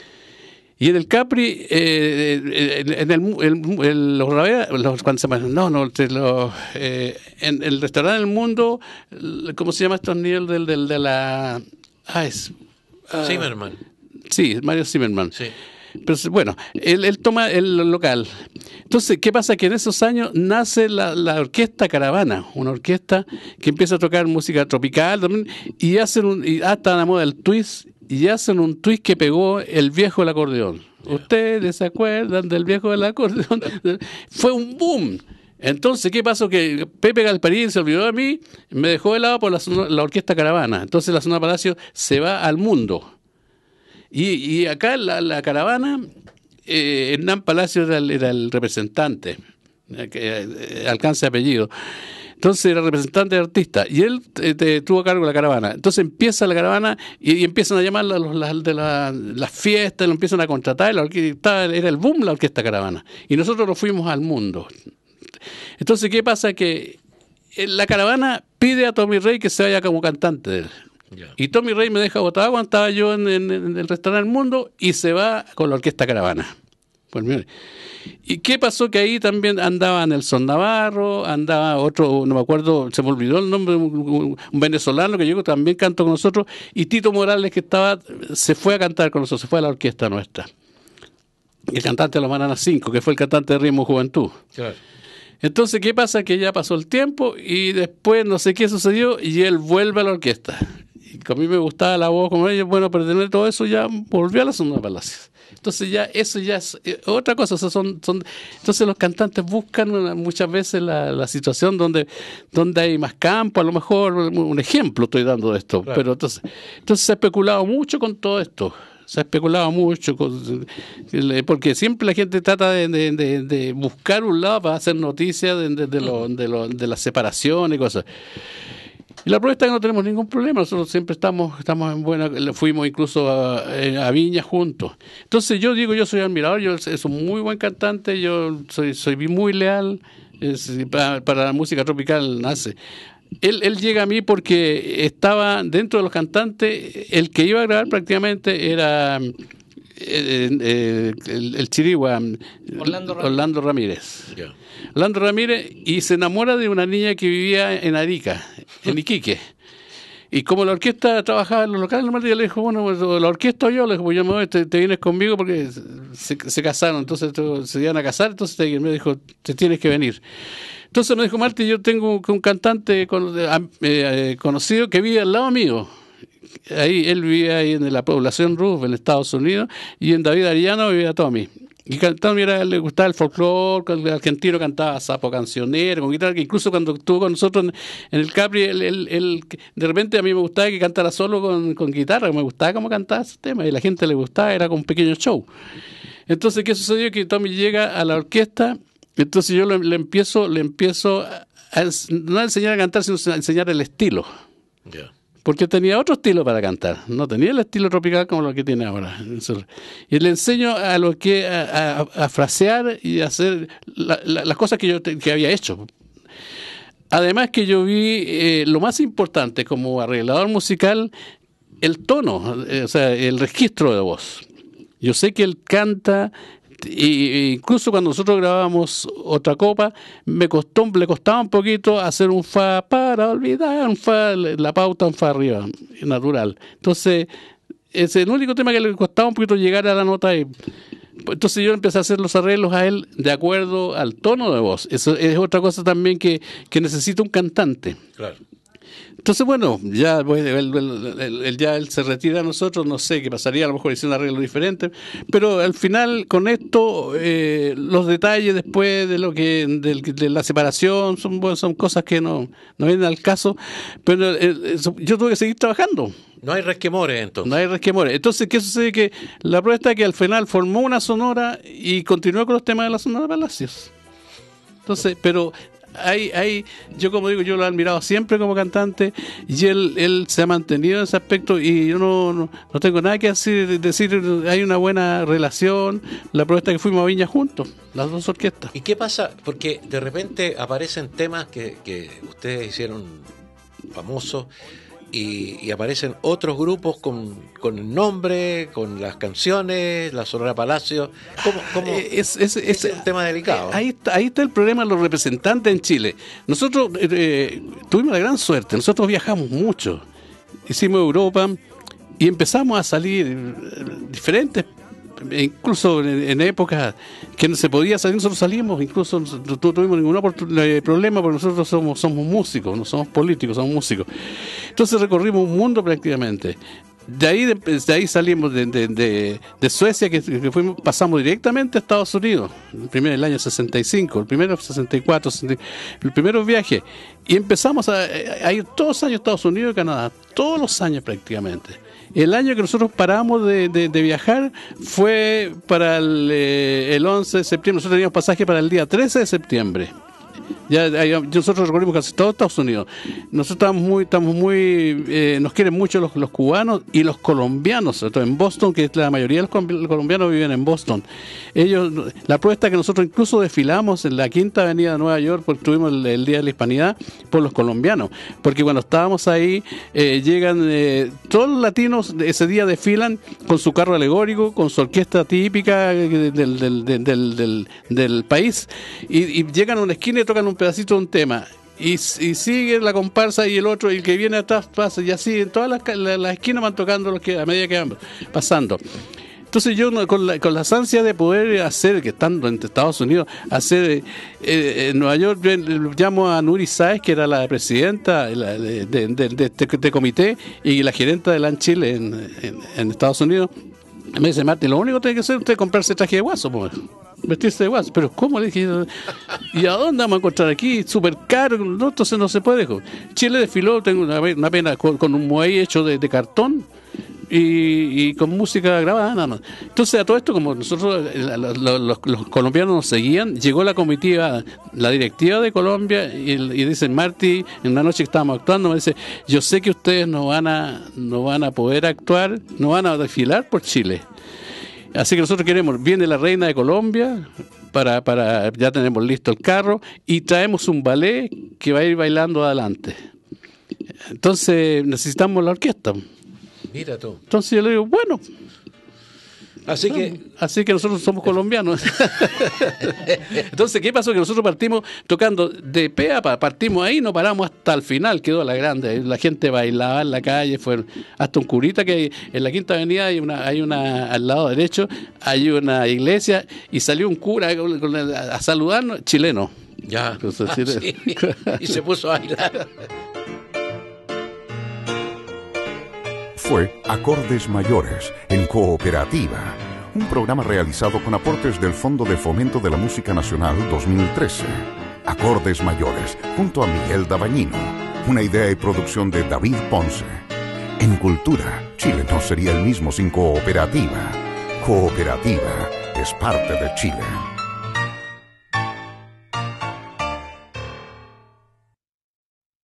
Y en el Capri, eh, eh, en el, en el restaurante del mundo, ¿cómo se llama esto nivel? del, del, de la... Ah, es... Ah, Zimmerman. Sí, Mario Zimmerman. Sí. Pero bueno, él, toma el local. Entonces, ¿qué pasa? Que en esos años nace la, orquesta Caravana, una orquesta que empieza a tocar música tropical y hacen un, y hasta ah, la moda del twist y hacen un twist que pegó el viejo del acordeón. Ustedes se acuerdan del viejo del acordeón. Fue un boom. Entonces, ¿qué pasó? Que Pepe Galperín se olvidó de mí, me dejó de lado por la, la orquesta Caravana. Entonces la zona Palacio se va al mundo. Y, acá la, la caravana, Hernán eh, Palacio era el, representante, eh, eh, alcance apellido. Entonces era representante de artista y él tuvo a cargo la caravana. Entonces empieza la caravana y, empiezan a llamar las la, fiestas, lo empiezan a contratar. La orquesta, era el boom la orquesta caravana. Y nosotros lo fuimos al mundo. Entonces, ¿qué pasa? Que la caravana pide a Tommy Rey que se vaya como cantante de y Tommy Rey me deja agua estaba yo en, el restaurante del Mundo y se va con la orquesta Caravana. Pues ¿Y qué pasó? Que ahí también andaba Nelson Navarro, andaba otro, no me acuerdo, se me olvidó el nombre, un venezolano que llegó también canto con nosotros, y Tito Morales que estaba, se fue a cantar con nosotros, se fue a la orquesta nuestra. El cantante de los Bananas 5, que fue el cantante de Ritmo Juventud. Entonces, ¿qué pasa? Que ya pasó el tiempo y después no sé qué sucedió y él vuelve a la orquesta y a mí me gustaba la voz como ellos, bueno, pero tener todo eso ya volvió a la zona de Palacios. Entonces ya eso ya es eh, otra cosa. son, son, entonces los cantantes buscan muchas veces la, situación donde, donde hay más campo, a lo mejor un ejemplo estoy dando de esto. Pero entonces, entonces se ha especulado mucho con todo esto se ha especulado mucho, con, porque siempre la gente trata de, buscar un lado para hacer noticias de, lo, lo, de, las separaciones y cosas. Y la prueba está que no tenemos ningún problema, nosotros siempre estamos, estamos en buena, fuimos incluso eh, a, Viña juntos. Entonces yo digo, yo soy admirador, yo es un muy buen cantante, yo soy, soy muy leal, para, la música tropical nace. él llega a mí porque estaba dentro de los cantantes, el que iba a grabar prácticamente era eh, eh, el, el, mm, Orlando Ramírez. Orlando Ramírez. y se enamora de una niña que vivía en Arica, en Iquique. Y como la orquesta trabajaba en los locales, yo le dijo, bueno, pues, la orquesta o yo, le dijo, pues, yo me voy, te, vienes conmigo porque se, casaron, entonces se iban a casar, entonces me dijo, te tienes que venir. Entonces me dijo, Marte, yo tengo un, cantante eh, eh, conocido que vive al lado mío ahí él vivía ahí en la población rusa en Estados Unidos, y en David Arellano vivía Tommy. Y Tommy era, le gustaba el folclore, el argentino cantaba sapo cancionero, con guitarra, que incluso cuando estuvo con nosotros en, el Capri, él, de repente a mí me gustaba que cantara solo con, con guitarra, me gustaba cómo cantaba ese tema, y la gente le gustaba, era con un pequeño show. Entonces, ¿qué sucedió? Que Tommy llega a la orquesta, entonces yo le, empiezo, le empiezo no a enseñar a cantar, sino a enseñar el estilo porque tenía otro estilo para cantar, no tenía el estilo tropical como lo que tiene ahora. Y le enseño a lo que a, frasear y hacer las cosas que yo había hecho. Además que yo vi eh, lo más importante como arreglador musical, el tono, eh, o sea, el registro de voz. Yo sé que él canta y incluso cuando nosotros grabábamos otra copa, me costó, le costaba un poquito hacer un fa para olvidar, un fa, la pauta un fa arriba, natural. Entonces, es el único tema que le costaba un poquito llegar a la nota. Y, entonces yo empecé a hacer los arreglos a él de acuerdo al tono de voz. Eso es otra cosa también que, que necesita un cantante. Claro. Entonces, bueno, ya el él, ya él se retira a nosotros, no sé qué pasaría, a lo mejor hicieron un arreglo diferente, pero al final con esto, eh, los detalles después de lo que de, la separación son, son cosas que no, no vienen al caso, pero eh, yo tuve que seguir trabajando. No hay resquemores entonces. No hay resquemores. Entonces, ¿qué sucede? Que la prueba está que al final formó una sonora y continuó con los temas de la sonora de Palacios. Entonces, pero hay, yo como digo, yo lo he admirado siempre como cantante y él, él se ha mantenido en ese aspecto y yo no, no, tengo nada que decir, hay una buena relación, la propuesta que fuimos a Viña juntos, las dos orquestas. ¿Y qué pasa? Porque de repente aparecen temas que, que ustedes hicieron famosos y, aparecen otros grupos con, con el nombre, con las canciones, la Sonora Palacio. ¿Cómo, eh, es, es, un tema delicado. Eh, ahí está, ahí está el problema de los representantes en Chile. Nosotros eh, tuvimos la gran suerte, nosotros viajamos mucho. Hicimos Europa y empezamos a salir diferentes incluso en, en épocas que no se podía salir, nosotros salimos, incluso no, tuvimos ningún eh, problema porque nosotros somos, somos músicos, no somos políticos, somos músicos. Entonces recorrimos un mundo prácticamente. De ahí, de, ahí salimos de, Suecia, que, fuimos, pasamos directamente a Estados Unidos, el primero el año 65, el primero 64, el primer viaje. Y empezamos a, a ir todos los años Estados Unidos y Canadá, todos los años prácticamente el año que nosotros paramos de, de, viajar fue para el, eh, el, 11 de septiembre. Nosotros teníamos pasaje para el día 13 de septiembre. Ya, nosotros recorrimos casi todo Estados Unidos. Nosotros estamos muy, estamos muy, eh, nos quieren mucho los, los, cubanos y los colombianos, en Boston, que la mayoría de los colombianos viven en Boston. Ellos, la prueba está que nosotros incluso desfilamos en la Quinta Avenida de Nueva York, porque tuvimos el, Día de la Hispanidad, por los colombianos. Porque cuando estábamos ahí, eh, llegan, eh, todos los latinos ese día desfilan con su carro alegórico, con su orquesta típica del, país, y, y, llegan a una esquina y tocan un pedacito de un tema y, sigue la comparsa y el otro y el que viene atrás pasa y así en todas las, esquinas van tocando los que, a medida que van pasando. Entonces yo con, la, con las ansias de poder hacer, que estando en Estados Unidos, hacer eh, eh, en Nueva York, llamo a Nuri Saez, que era la presidenta este, de, este comité y la gerente de LAN en Estados Unidos. Me dice Martín, lo único que tiene que hacer usted es comprarse traje de guaso, pues, Vestirse de guaso. Pero ¿cómo? Le dije, ¿y a dónde vamos a encontrar aquí? Súper caro, no, entonces no se puede. chile Chile desfiló, tengo una, pena, con, un muelle hecho de, de cartón y, con música grabada nada más. Entonces a todo esto, como nosotros eh, los, colombianos nos seguían, llegó la comitiva, la directiva de Colombia y, dicen, Marty, en la noche que estábamos actuando, me dice, yo sé que ustedes no van a, no van a poder actuar, no van a desfilar por Chile. Así que nosotros queremos, viene la reina de Colombia, para, ya tenemos listo el carro, y traemos un ballet que va a ir bailando adelante. Entonces necesitamos la orquesta. Mira tú. Entonces yo le digo, bueno. Así que, ah, así que nosotros somos colombianos. Entonces, ¿qué pasó? Que nosotros partimos tocando de pea partimos ahí, no paramos hasta el final, quedó la grande. La gente bailaba en la calle, fue hasta un curita que en la Quinta Avenida hay una, hay una al lado derecho, hay una iglesia y salió un cura a saludarnos, chileno. Ya. Ah, y se puso a bailar fue Acordes Mayores en Cooperativa, un programa realizado con aportes del Fondo de Fomento de la Música Nacional 2013. Acordes Mayores, junto a Miguel Dabañino, una idea y producción de David Ponce. En cultura, Chile no sería el mismo sin Cooperativa. Cooperativa es parte de Chile.